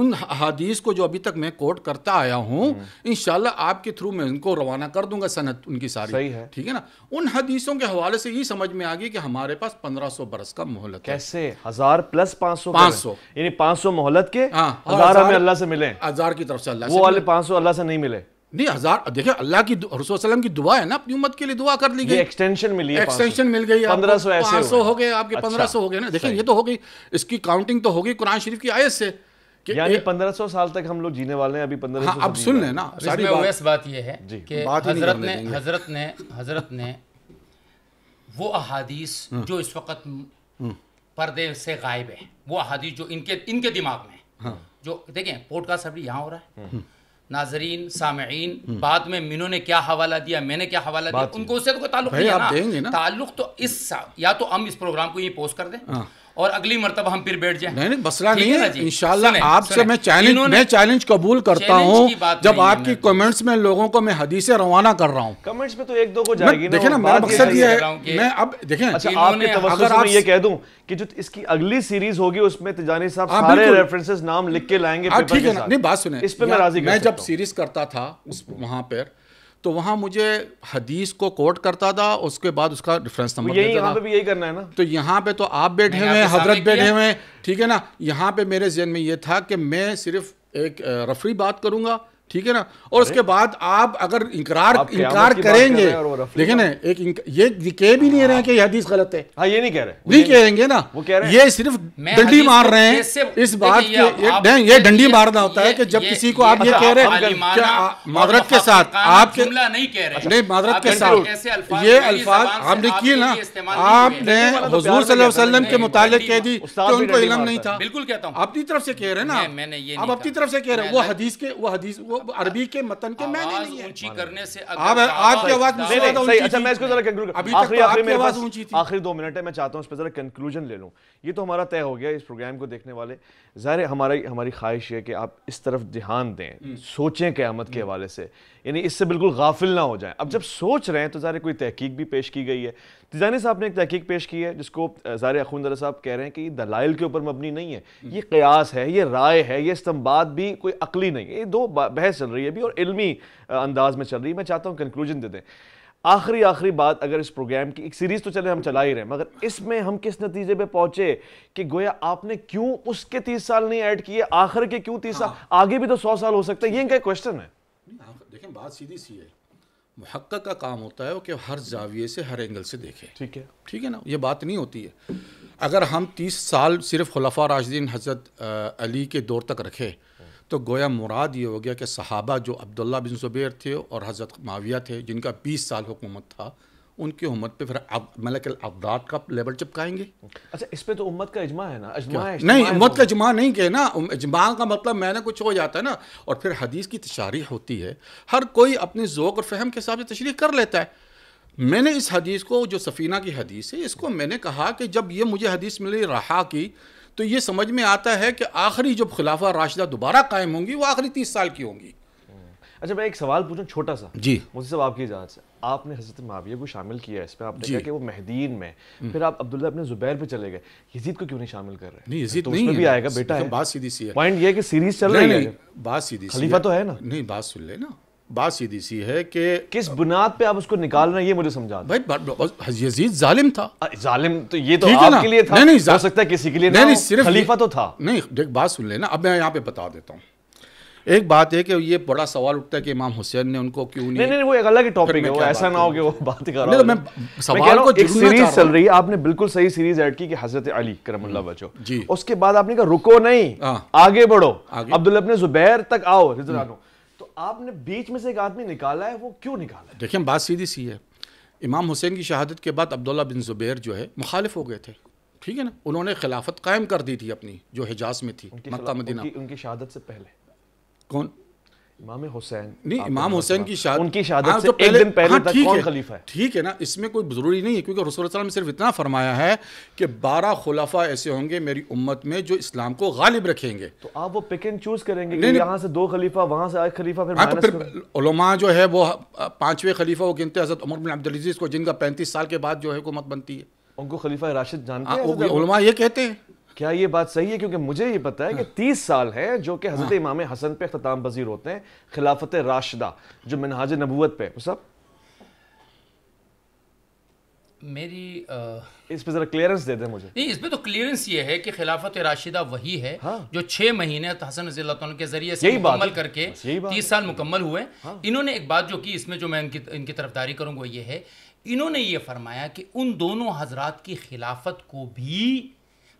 उन हदीस को जो अभी तक मैं कोट करता आया हूँ हम्म। इन आपके थ्रू मैं उनको रवाना कर दूंगा सनत उनकी सारी सही है ठीक है ना उन हदीसों के हवाले से ही समझ में आ गई कि हमारे पास पंद्रह सौ बरस का मोहलत कैसे हजार प्लस पाँच सौ पाँच सौ यानी पाँच सौ मोहलत के हाँ, हजार हमें अल्लाह से मिले हजार की तरफ से अल्लाह वो वाले पाँच सौ अल्लाह से नहीं मिले नहीं हजार देखिए अल्लाह की रसोल्लम की दुआ है ना अपनी उम्मत के लिए दुआ कर ली गई एक्सटेंशन मिली एक्सटेंशन मिल गई पंद्रह सौ पाँच सौ हो गए आपके अच्छा, पंद्रह सौ हो गए ना देखिए ये तो हो गई इसकी काउंटिंग तो होगी कुरान शरीफ की आयत से यानी सौ साल तक हम लोग जीने वाले हैं अभी पंद्रह हाँ, अब सुन लें ना सारी बात, यह है कि हजरत ने हजरत ने हजरत ने वो अहादीस हम्म। जो इस वक्त हम्म। पर्दे से गायब है वो अहादीस जो इनके इनके दिमाग में हाँ। जो देखें पोर्ट का सब यहाँ हो रहा है हम्म। नाजरीन सामीन बाद में मीनू ने क्या हवाला दिया मैंने क्या हवाला दिया उनको उससे तो कोई ताल्लुक नहीं है ना ताल्लुक तो इस या तो हम इस प्रोग्राम को ये पोस्ट कर दें हाँ। और अगली मरतब हम फिर बैठ जाए नहीं नहीं मसला नहीं है इंशाल्लाह आपसे मैं चैलेंज मैं चैलेंज कबूल करता हूँ जब आपकी कमेंट्स में लोगों को मैं से रवाना कर रहा हूँ कमेंट्स में तो एक दो को जाएगी ना मेरा मकसद ये है मैं अब देखे अच्छा, अगर आप ये कह दू कि जो इसकी अगली सीरीज होगी उसमें तिजानी साहब हाँ, सारे रेफरेंसेस नाम लिख के लाएंगे हाँ, ठीक है ना नहीं बात सुने इस पे मैं राजी मैं जब सीरीज करता था उस वहां पर तो वहाँ मुझे हदीस को कोट करता था उसके बाद उसका रेफरेंस नंबर यही यहाँ पे भी यही करना है ना तो यहाँ पे तो आप बैठे हुए हैं हजरत बैठे हुए हैं ठीक है ना यहाँ पे मेरे जहन में ये था कि मैं सिर्फ एक रफरी बात करूँगा ठीक है ना और उसके बाद आप अगर इनकार इनकार करेंगे देखे ना एक ये कह भी नहीं रहे कि यह हदीस गलत है हाँ ये नहीं कह रहे नहीं कहेंगे ना वो कह रहे ये सिर्फ डंडी मार रहे हैं इस बात के ये डंडी मारना होता है कि जब किसी को आप ये कह रहे हैं मादरत के साथ आपके नहीं कह रहे नहीं मादरत के साथ ये अल्फाज हमने किए ना आपने हजूर तो सल्लम के मुताल कह दी कि उनको इलम नहीं था बिल्कुल कहता हूँ अपनी तरफ से कह रहे हैं ना आप अपनी तरफ से कह रहे हैं वो हदीस के वो हदीस वो अरबी के मतन के मैंने नहीं है ऊंची करने से अगर आपकी आवाज अच्छा मैं इसको जरा कंक्लूड अभी तक तो आपकी ऊंची थी आखिरी दो मिनट है मैं चाहता हूँ इस पर जरा कंक्लूजन ले लूँ ये तो हमारा तय हो गया इस प्रोग्राम को देखने वाले जाहिर हमारी हमारी ख्वाहिश है कि आप इस तरफ ध्यान दें हम्म। सोचें क्यामत के हम्म। हवाले से यानी इससे बिल्कुल गाफिल ना हो जाए अब हम्म। जब सोच रहे हैं तो ज़ाहिर कोई तहकीक भी पेश की गई है तिजानी साहब ने एक तहकीक पेश की है जिसको ज़ार अखुंदर साहब कह रहे हैं कि दलाइल के ऊपर मबनी नहीं है हम्म। ये कयास है ये राय है ये इस्तम्बाद भी कोई अकली नहीं है ये दो बहस चल रही है अभी और इलमी अंदाज में चल रही है मैं चाहता हूँ कंक्लूजन दे दें आखिरी आखिरी बात अगर इस प्रोग्राम की एक सीरीज तो चले हम चला ही रहे हैं मगर इसमें हम किस नतीजे पे पहुंचे कि गोया आपने क्यों उसके तीस साल नहीं ऐड किए आखिर के क्यों तीस हाँ। साल आगे भी तो सौ साल हो सकते हैं ये इनका क्वेश्चन है देखिए बात सीधी सी है महक्क का काम होता है कि हर जाविये से हर एंगल से देखे ठीक है ठीक है ना ये बात नहीं होती है अगर हम तीस साल सिर्फ खलफा राशदीन हजरत अली के दौर तक रखे तो गोया मुराद ये हो गया कि सहाबा जो अब्दुल्ला बिन ज़ुबैर थे और हज़रत माविया थे जिनका बीस साल हुकूमत था उनकी उम्मत पे फिर मलक अवदात का लेबल चिपकाएंगे अच्छा इस पे तो उम्मत का इजमा है ना अजमा है, नहीं उम्मत का तो- इजमा नहीं ना इजमा का मतलब मैंने कुछ हो जाता है ना और फिर हदीस की तशारी होती है हर कोई अपने जोक और फहम के हिसाब से तशरी कर लेता है मैंने इस हदीस को जो सफ़ीना की हदीस है इसको मैंने कहा कि जब ये मुझे हदीस मिली रहा की तो ये समझ में आता है कि आखिरी जब खिलाफा राशिदा दोबारा कायम होंगी वो आखिरी तीस साल की होंगी अच्छा मैं एक सवाल पूछूं छोटा सा जी मुझे सब आपकी इजाज़त से आपने हजरत माविया को शामिल किया इस इसमें आपने कहा कि वो महदीन में हम्म। फिर आप अब्दुल्ला अपने जुबैर पे चले गए यजीद को क्यों नहीं शामिल कर रहे नहीं यजीद तो नहीं भी आएगा बेटा है बात सीधी सी है पॉइंट ये है कि सीरीज चल रही है बात सीधी खलीफा तो है ना नहीं बात सुन ले ना बात सीधी सी है कि किस बुनियाद पे आप उसको निकाल रहे हैं ये मुझे समझा भाई यजीद जालिम था जालिम तो ये तो आपके लिए था नहीं नहीं हो सकता किसी के लिए नहीं नहीं सिर्फ खलीफा तो था नहीं देख बात सुन लेना अब मैं यहाँ पे बता देता हूँ एक बात है कि ये बड़ा सवाल उठता है कि इमाम हुसैन ने उनको क्यों नहीं नहीं नहीं वो एक अलग ही टॉपिक है वो ऐसा ना हो कि वो बात कर तो रहा मैं सवाल को एक सीरीज चल रही है आपने बिल्कुल सही सीरीज ऐड की कि हजरत अली करमल्ला बचो हम्म, जी उसके बाद आपने कहा रुको नहीं हाँ। आगे बढ़ो अब्दुल अपने जुबैर तक आओ रिजवान हम्म। तो आपने बीच में से एक आदमी निकाला है वो क्यों निकाला है देखिये बात सीधी सी है इमाम हुसैन की शहादत के बाद अब्दुल्ला बिन जुबैर जो है मुखालिफ हो गए थे ठीक है ना उन्होंने खिलाफत कायम कर दी थी अपनी जो हिजाज में थी मक्का मदीना उनकी, उनकी शहादत से पहले कौन इमाम हुसैन नहीं इमाम हुसैन की शादी उनकी शादी हाँ, से तो एक दिन पहले हाँ, तक कौन खलीफा है ठीक है ना इसमें कोई ज़रूरी नहीं है क्योंकि रसूल ने सिर्फ इतना फरमाया है कि बारह खुलाफा ऐसे होंगे मेरी उम्मत में जो इस्लाम को गालिब रखेंगे तो आप वो पिक एंड चूज़ करेंगे नहीं, कि यहाँ से दो खलीफा वहाँ से एक खलीफा फिर हाँ तो फिर उलमा जो है वो पाँचवें खलीफा वो गिनते हजरत उमर बिन अब्दुलजीज़ को जिनका पैंतीस साल के बाद जो है हुकूमत बनती है उनको खलीफा राशिद जानते हाँ, हैं ये कहते हैं क्या ये बात सही है क्योंकि मुझे ये पता है कि हाँ। तीस साल हैं जो कि हजरत हाँ। इमाम हसन पे अख्ताम पजीर होते हैं खिलाफत राशदा जो मिनहाज नबूत पे सब मेरी आ... इस पे जरा क्लियरेंस दे दे मुझे नहीं इस पे तो क्लियरेंस ये है कि खिलाफत राशिदा वही है हाँ। जो छह महीने हसन रजी के जरिए से मुकम्मल करके तीस साल मुकम्मल हुए हाँ। इन्होंने एक बात जो की इसमें जो मैं इनकी इनकी तरफदारी करूँ वो ये है इन्होंने ये फरमाया कि उन दोनों हजरात की खिलाफत को भी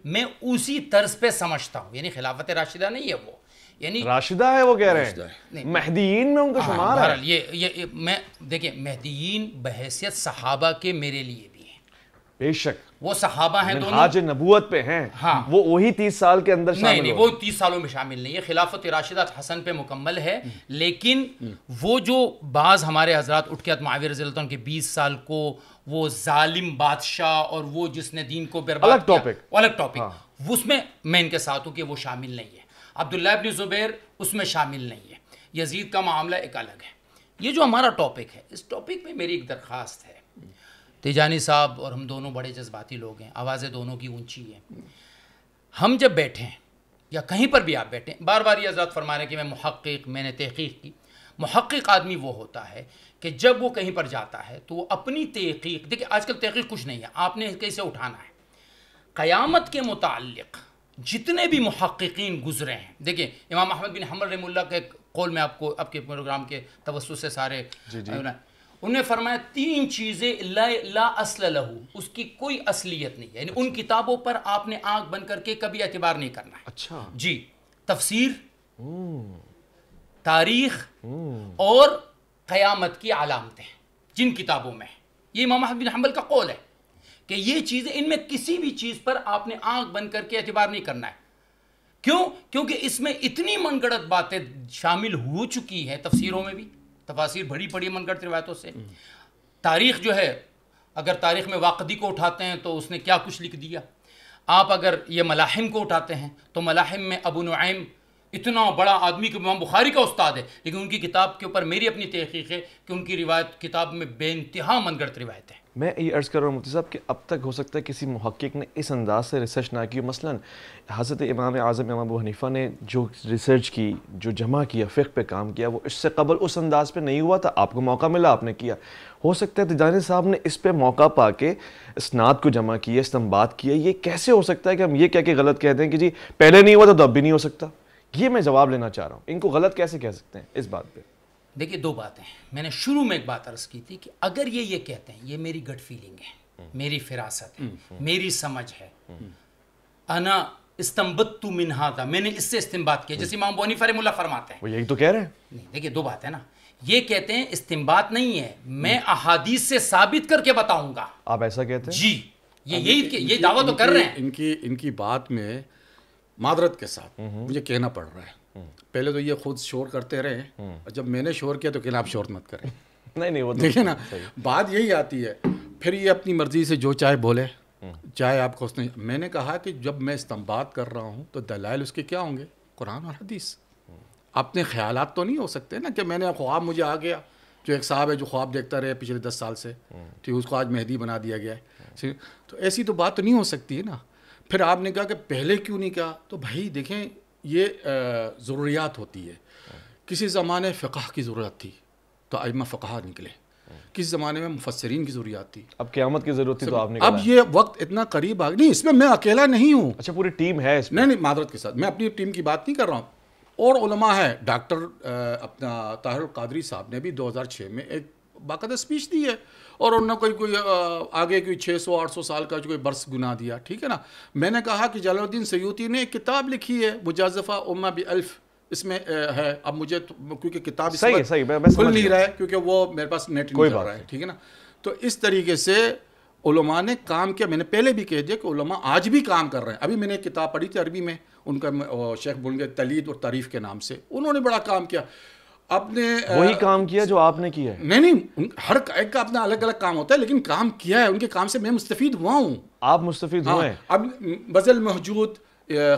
मैं उसी तर्ज पे समझता हूँ यानी खिलाफत राशिदा नहीं है वो यानी राशिदा है वो कह रहे हैं महदीन में उनका हाँ, शुमार है ये, ये ये मैं देखिए महदीन बहसियत सहाबा के मेरे लिए भी है बेशक वो सहाबा हैं दोनों आज नबूत पे हैं हाँ वो वही तीस साल के अंदर शामिल नहीं नहीं वो तीस सालों में शामिल नहीं है खिलाफत राशिदा हसन पे मुकम्मल है लेकिन वो जो बाज़ हमारे हजरात उठ के माविर के बीस साल को वो जालिम बादशाह और वो जिसने दीन को बर्बाद अलग टॉपिक अलग टॉपिक हाँ। उसमें मैं इनके साथ हूँ कि वो शामिल नहीं है अब्दुल्ला इबन ज़ुबैर उसमें शामिल नहीं है यजीद का मामला एक अलग है ये जो हमारा टॉपिक है इस टॉपिक में मेरी एक दरख्वास्त है तिजानी साहब और हम दोनों बड़े जज्बाती लोग हैं आवाज़ें दोनों की ऊंची हैं हम जब बैठें या कहीं पर भी आप बैठें बार बार ये आज़ाद फरमा हैं कि मैं महक़ मैंने तहकीक की महक़ आदमी वो होता है कि जब वो कहीं पर जाता है तो वो अपनी तहकीक देखिए आजकल तहकीक कुछ नहीं है आपने कैसे उठाना है क़यामत के मुतक जितने भी महक्कीन गुजरे हैं देखिए इमाम अहमद बिन हमल के कौल में आपको आपके प्रोग्राम के तवस्त से सारे उन्हें फरमाया तीन चीज़ें ला, ला असल लहू उसकी कोई असलियत नहीं है अच्छा। उन किताबों पर आपने आंख बंद करके कभी एतबार नहीं करना है अच्छा जी तफसीर तारीख हम्म। और क़यामत की अलामतें जिन किताबों में ये इमाम अहमद बिन हम्बल का कौल है कि ये चीज़ें इनमें किसी भी चीज़ पर आपने आंख बंद करके एतबार नहीं करना है क्यों क्योंकि इसमें इतनी मनगढ़ंत बातें शामिल हो चुकी हैं तफसीरों में भी तफासिर बड़ी बड़ी मनगढ़ रिवायतों से हम्म। तारीख जो है अगर तारीख में वाकदी को उठाते हैं तो उसने क्या कुछ लिख दिया आप अगर ये मलाहिम को उठाते हैं तो मलाहिम में अबू नईम इतना बड़ा आदमी की इमाम बुखारी का उस्ताद है लेकिन उनकी किताब के ऊपर मेरी अपनी तहकीक है कि उनकी रिवायत किताब में बेानतहा मनगढ़ रिवायतें मैं ये अर्ज़ कर रहा हूँ मुफ्ती साहब कि अब तक हो सकता है किसी महक्क ने इस अंदाज से रिसर्च ना की मसलन हज़रत इमाम आज़म इमाम अबू हनीफ़ा ने जो रिसर्च की जो जमा किया फ़िक पे काम किया वो इससे कबल उस अंदाज पे नहीं हुआ था आपको मौका मिला आपने किया हो सकता है तिजानी साहब ने इस पर मौका पा के स्नात को जमा किया इस्तेमाल किया ये कैसे हो सकता है कि हम ये क्या कि गलत कह दें कि जी पहले नहीं हुआ था तो अब भी नहीं हो सकता ये मैं जवाब लेना चाह रहा हूँ इनको गलत कैसे कह सकते हैं इस बात पर देखिए दो बातें मैंने शुरू में एक बात अर्ज की थी कि अगर ये ये कहते हैं ये मेरी गट फीलिंग है हम्म। मेरी फिरासत है हम्म, हम्म। मेरी समझ है अना इस्तम्बत तू मिनहा था मैंने इससे इस्तेम्बात किया जैसे इमाम बोनी फरमुल्ला फरमाते हैं वो यही तो कह रहे हैं नहीं देखिए दो बात है ना ये कहते हैं इस्तेम्बात नहीं है मैं अहादीस से साबित करके बताऊंगा आप ऐसा कहते हैं जी ये यही ये दावा तो कर रहे हैं इनकी इनकी बात में मादरत के साथ हम्म, हम्म। मुझे कहना पड़ रहा है हम्म। पहले तो ये खुद शोर करते रहे और जब मैंने शोर किया तो कहना आप शोर मत करें नहीं नहीं वो तो देखिए ना बात यही आती है फिर ये अपनी मर्जी से जो चाहे बोले चाहे आपको उसने मैंने कहा कि जब मैं इस्तम्बात कर रहा हूँ तो दलाइल उसके क्या होंगे कुरान और हदीस अपने ख्याल तो नहीं हो सकते ना कि मैंने ख्वाब मुझे आ गया जो एक साहब है जो ख्वाब देखता रहे पिछले दस साल से ठीक उसको आज मेहदी बना दिया गया है तो ऐसी तो बात तो नहीं हो सकती है ना फिर आपने कहा कि पहले क्यों नहीं कहा तो भाई देखें ये ज़रूरियात होती है किसी ज़माने फ़िका की ज़रूरत थी तो अजमा फकह निकले किस ज़माने में मुफसरीन की ज़रूरत थी अब क़्यामत की ज़रूरत थी तो आपने अब ये वक्त इतना करीब आ नहीं इसमें मैं अकेला नहीं हूँ अच्छा पूरी टीम है इसमें नहीं नहीं मादरत के साथ मैं अपनी टीम की बात नहीं कर रहा हूँ और है डॉक्टर अपना ताहिर कादरी साहब ने भी छः में एक बाकायदा स्पीच दी है और उन्होंने कोई कोई आगे कोई 600 800 साल का जो कोई बर्स गुना दिया ठीक है ना मैंने कहा कि जलाउद्दीन सयूती ने एक किताब लिखी है मुजाजफा उमा बी अल्फ़ इसमें है अब मुझे तो, क्योंकि किताब सही है, सही मैं, मैं खुल नहीं रहा है क्योंकि वो मेरे पास नेट नहीं चल रहा है ठीक है ना तो इस तरीके से उलमा ने काम किया मैंने पहले भी कह दिया कि उलमा आज भी काम कर रहे हैं अभी मैंने एक किताब पढ़ी थी अरबी में उनका शेख बुल तलीद और तारीफ के नाम से उन्होंने बड़ा काम किया आपने वही आ, काम किया जो आपने किया है नहीं नहीं हर एक का अपना अलग अलग काम होता है लेकिन काम किया है उनके काम से मैं मुस्तफ़ हुआ हूँ आप मुस्तफ़ हाँ, हुए अब बजल महजूद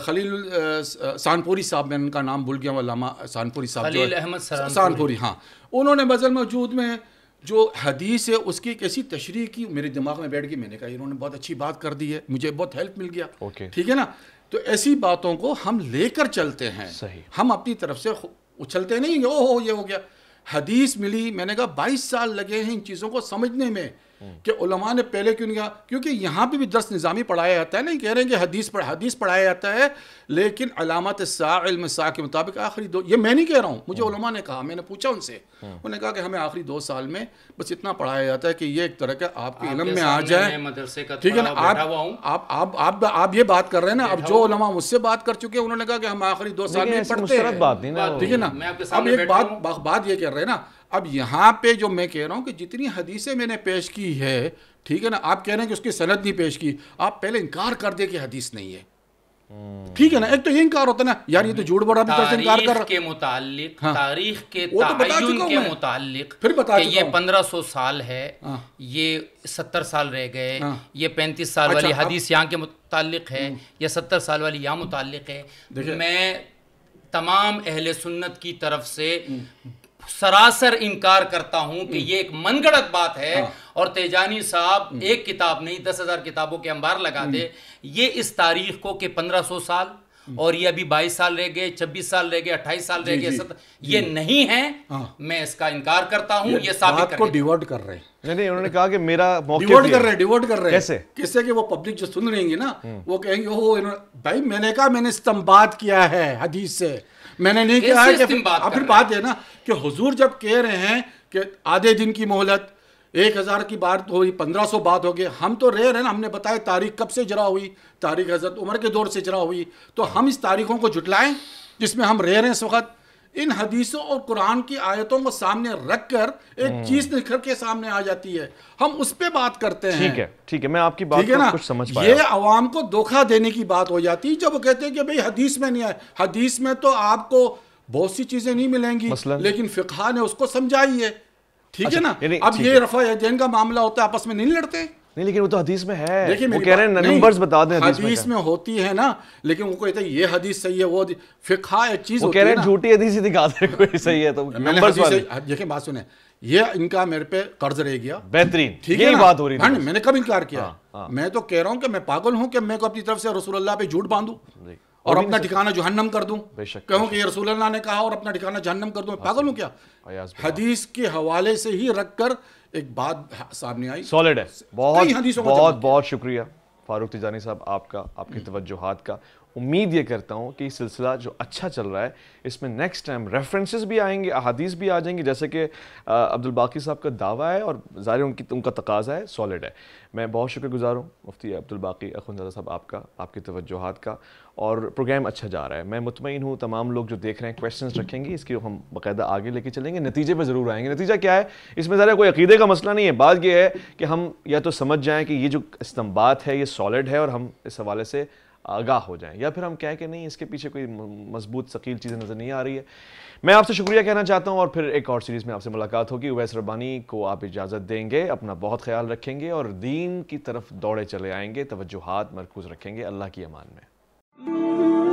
खलील सानपुरी साहब मैं उनका नाम भूल गया वामा सानपुरी साहब अहमद सानपुरी हाँ उन्होंने बजल महजूद में जो हदीस है उसकी एक ऐसी तशरी की मेरे दिमाग में बैठ गई मैंने कहा इन्होंने बहुत अच्छी बात कर दी है मुझे बहुत हेल्प मिल गया ठीक है ना तो ऐसी बातों को हम लेकर चलते हैं सही हम अपनी तरफ से उछलते नहीं हो ये हो गया हदीस मिली मैंने कहा 22 साल लगे हैं इन चीज़ों को समझने में कि उलमा ने पहले क्यों नहीं कहा क्योंकि यहाँ पे भी दस निज़ामी पढ़ाया जाता है नहीं कह रहे हैं कि हदीस पढ़ हदीस पढ़ाया जाता है लेकिन अलामत साम सा के मुताबिक आखिरी दो ये मैं नहीं कह रहा हूँ मुझे उलमा ने कहा मैंने पूछा उनसे उन्होंने कहा कि हमें आखिरी दो साल में बस इतना पढ़ाया जाता है कि ये एक तरह का आपके इलम में आ जाए ठीक है ना आप आप आप आप ये बात कर रहे हैं ना अब जो उलमा मुझसे बात कर चुके हैं उन्होंने कहा कि हम आखिरी दो साल में पढ़ते हैं ठीक है ना अब एक बात बात ये कह रहे हैं ना अब यहाँ पे जो मैं कह रहा हूँ कि जितनी हदीसें मैंने पेश की है ठीक है ना आप कह रहे हैं कि उसकी सनत नहीं पेश की आप पहले इनकार कर दे कि हदीस नहीं है हम्म। ठीक है ना एक तो ये इनकार होता है ना यार ये तो झूठ बड़ा भी तारीख इनकार कर के मुतालिक हाँ। तारीख के वो तो बता चुका के मुतालिक फिर बता कि ये सौ साल है हाँ। ये सत्तर साल रह गए हाँ। ये पैंतीस साल अच्छा, वाली हदीस यहाँ के मुतालिक है हम्म। या सत्तर साल वाली यहाँ मुतालिक है मैं तमाम अहले सुन्नत की तरफ से हम्म। सरासर इनकार करता हूं कि हम्म। ये एक मनगढ़ंत बात है हाँ। और तेजानी साहब हम्म। एक किताब नहीं दस हजार किताबों के अंबार लगा दे हम्म। ये इस तारीख को कि पंद्रह सौ साल और ये अभी बाईस साल रह गए छब्बीस साल रह गए अट्ठाईस साल रह गए ये नहीं है हाँ। मैं इसका इनकार करता हूं ये, ये साबित को डिवर्ट कर रहे हैं नहीं उन्होंने कहा कि मेरा डिवर्ट कर रहे हैं डिवोट कर रहे हैं कैसे किससे कि वो पब्लिक जो सुन रही है ना वो कहेंगे ओ भाई मैंने कहा मैंने इस्तेमाल किया है हदीस से मैंने नहीं कहा है कि फिर बात है ना कि हुजूर जब कह रहे हैं कि आधे दिन की मोहलत एक हज़ार की बात हो गई पंद्रह सौ बात हो गई हम तो रहे हैं ना हमने बताया तारीख कब से जरा हुई तारीख हज़रत उम्र के दौर से जरा हुई तो हम इस तारीखों को जुटलाएं जिसमें हम रहे हैं इस वक्त इन हदीसों और कुरान की आयतों को सामने रख कर एक हम्म। चीज निखर के सामने आ जाती है हम उस पर बात करते हैं ठीक है ठीक है मैं आपकी बात को कुछ समझ पाया। ये आवाम को धोखा देने की बात हो जाती है जब वो कहते हैं कि भाई हदीस में नहीं आए हदीस में तो आपको बहुत सी चीजें नहीं मिलेंगी लेकिन फिकहा ने उसको समझाई है ठीक है अच्छा, ना अब ये रफा का मामला होता है आपस में नहीं लड़ते नहीं लेकिन वो तो हदीस में है वो कह रहे हैं नंबर्स बता दें हदीस, हदीस में, में होती है ना लेकिन वो कहते हैं ये हदीस सही है वो फिका एक चीज वो कह रहे हैं झूठी हदीस ही दिखा दे कोई सही है तो नंबर्स हाँ, देखिए बात सुने ये इनका मेरे पे कर्ज रह गया बेहतरीन ठीक है बात हो रही है हाँ, मैंने कब इनकार किया हाँ, मैं तो कह रहा हूँ कि मैं पागल हूँ कि मैं को अपनी तरफ से रसूलुल्लाह पे झूठ बांधू और अपना ठिकाना जहन्नम कर दूं कहूं कि ये रसूल अल्लाह ने कहा और अपना ठिकाना जहन्नम कर दूं मैं पागल हूं क्या हदीस के हवाले से ही रखकर एक बात सामने आई सॉलिड है बहुत बहुत बहुत शुक्रिया फारूक तिजानी साहब आपका आपकी हम्म। तवज्जोहात का उम्मीद ये करता हूँ कि सिलसिला जो अच्छा चल रहा है इसमें नेक्स्ट टाइम रेफरेंसेस भी आएंगे अहादीस भी आ जाएंगी जैसे कि अब्दुल बाकी साहब का दावा है और ज़ाहिर उनकी उनका तकाजा है सॉलिड है मैं बहुत शुक्रगुजार हूँ मुफ्ती अब्दुल बाकी अखुंदा साहब आपका आपकी तवज्जोहात का और प्रोग्राम अच्छा जा रहा है मैं मुतमिन हूँ तमाम लोग जो देख रहे हैं क्वेश्चन रखेंगे इसकी हम बायदा आगे लेके चलेंगे नतीजे पर ज़रूर आएंगे नतीजा क्या है इसमें ज़रा कोई अकीदे का मसला नहीं है बात यह है कि हम या तो समझ जाएँ कि ये जो इस्तम्बात है ये सॉलिड है और हम इस हवाले से आगाह हो जाएँ या फिर हम कहें कि नहीं इसके पीछे कोई मजबूत शकील चीज़ें नज़र नहीं आ रही है मैं आपसे शुक्रिया कहना चाहता हूँ और फिर एक और सीरीज़ में आपसे मुलाकात होगी उवैस रबानी को आप इजाज़त देंगे अपना बहुत ख्याल रखेंगे और दीन की तरफ दौड़े चले आएँगे तोजुहत मरकूज़ रखेंगे अल्लाह की अमान में Mm-hmm.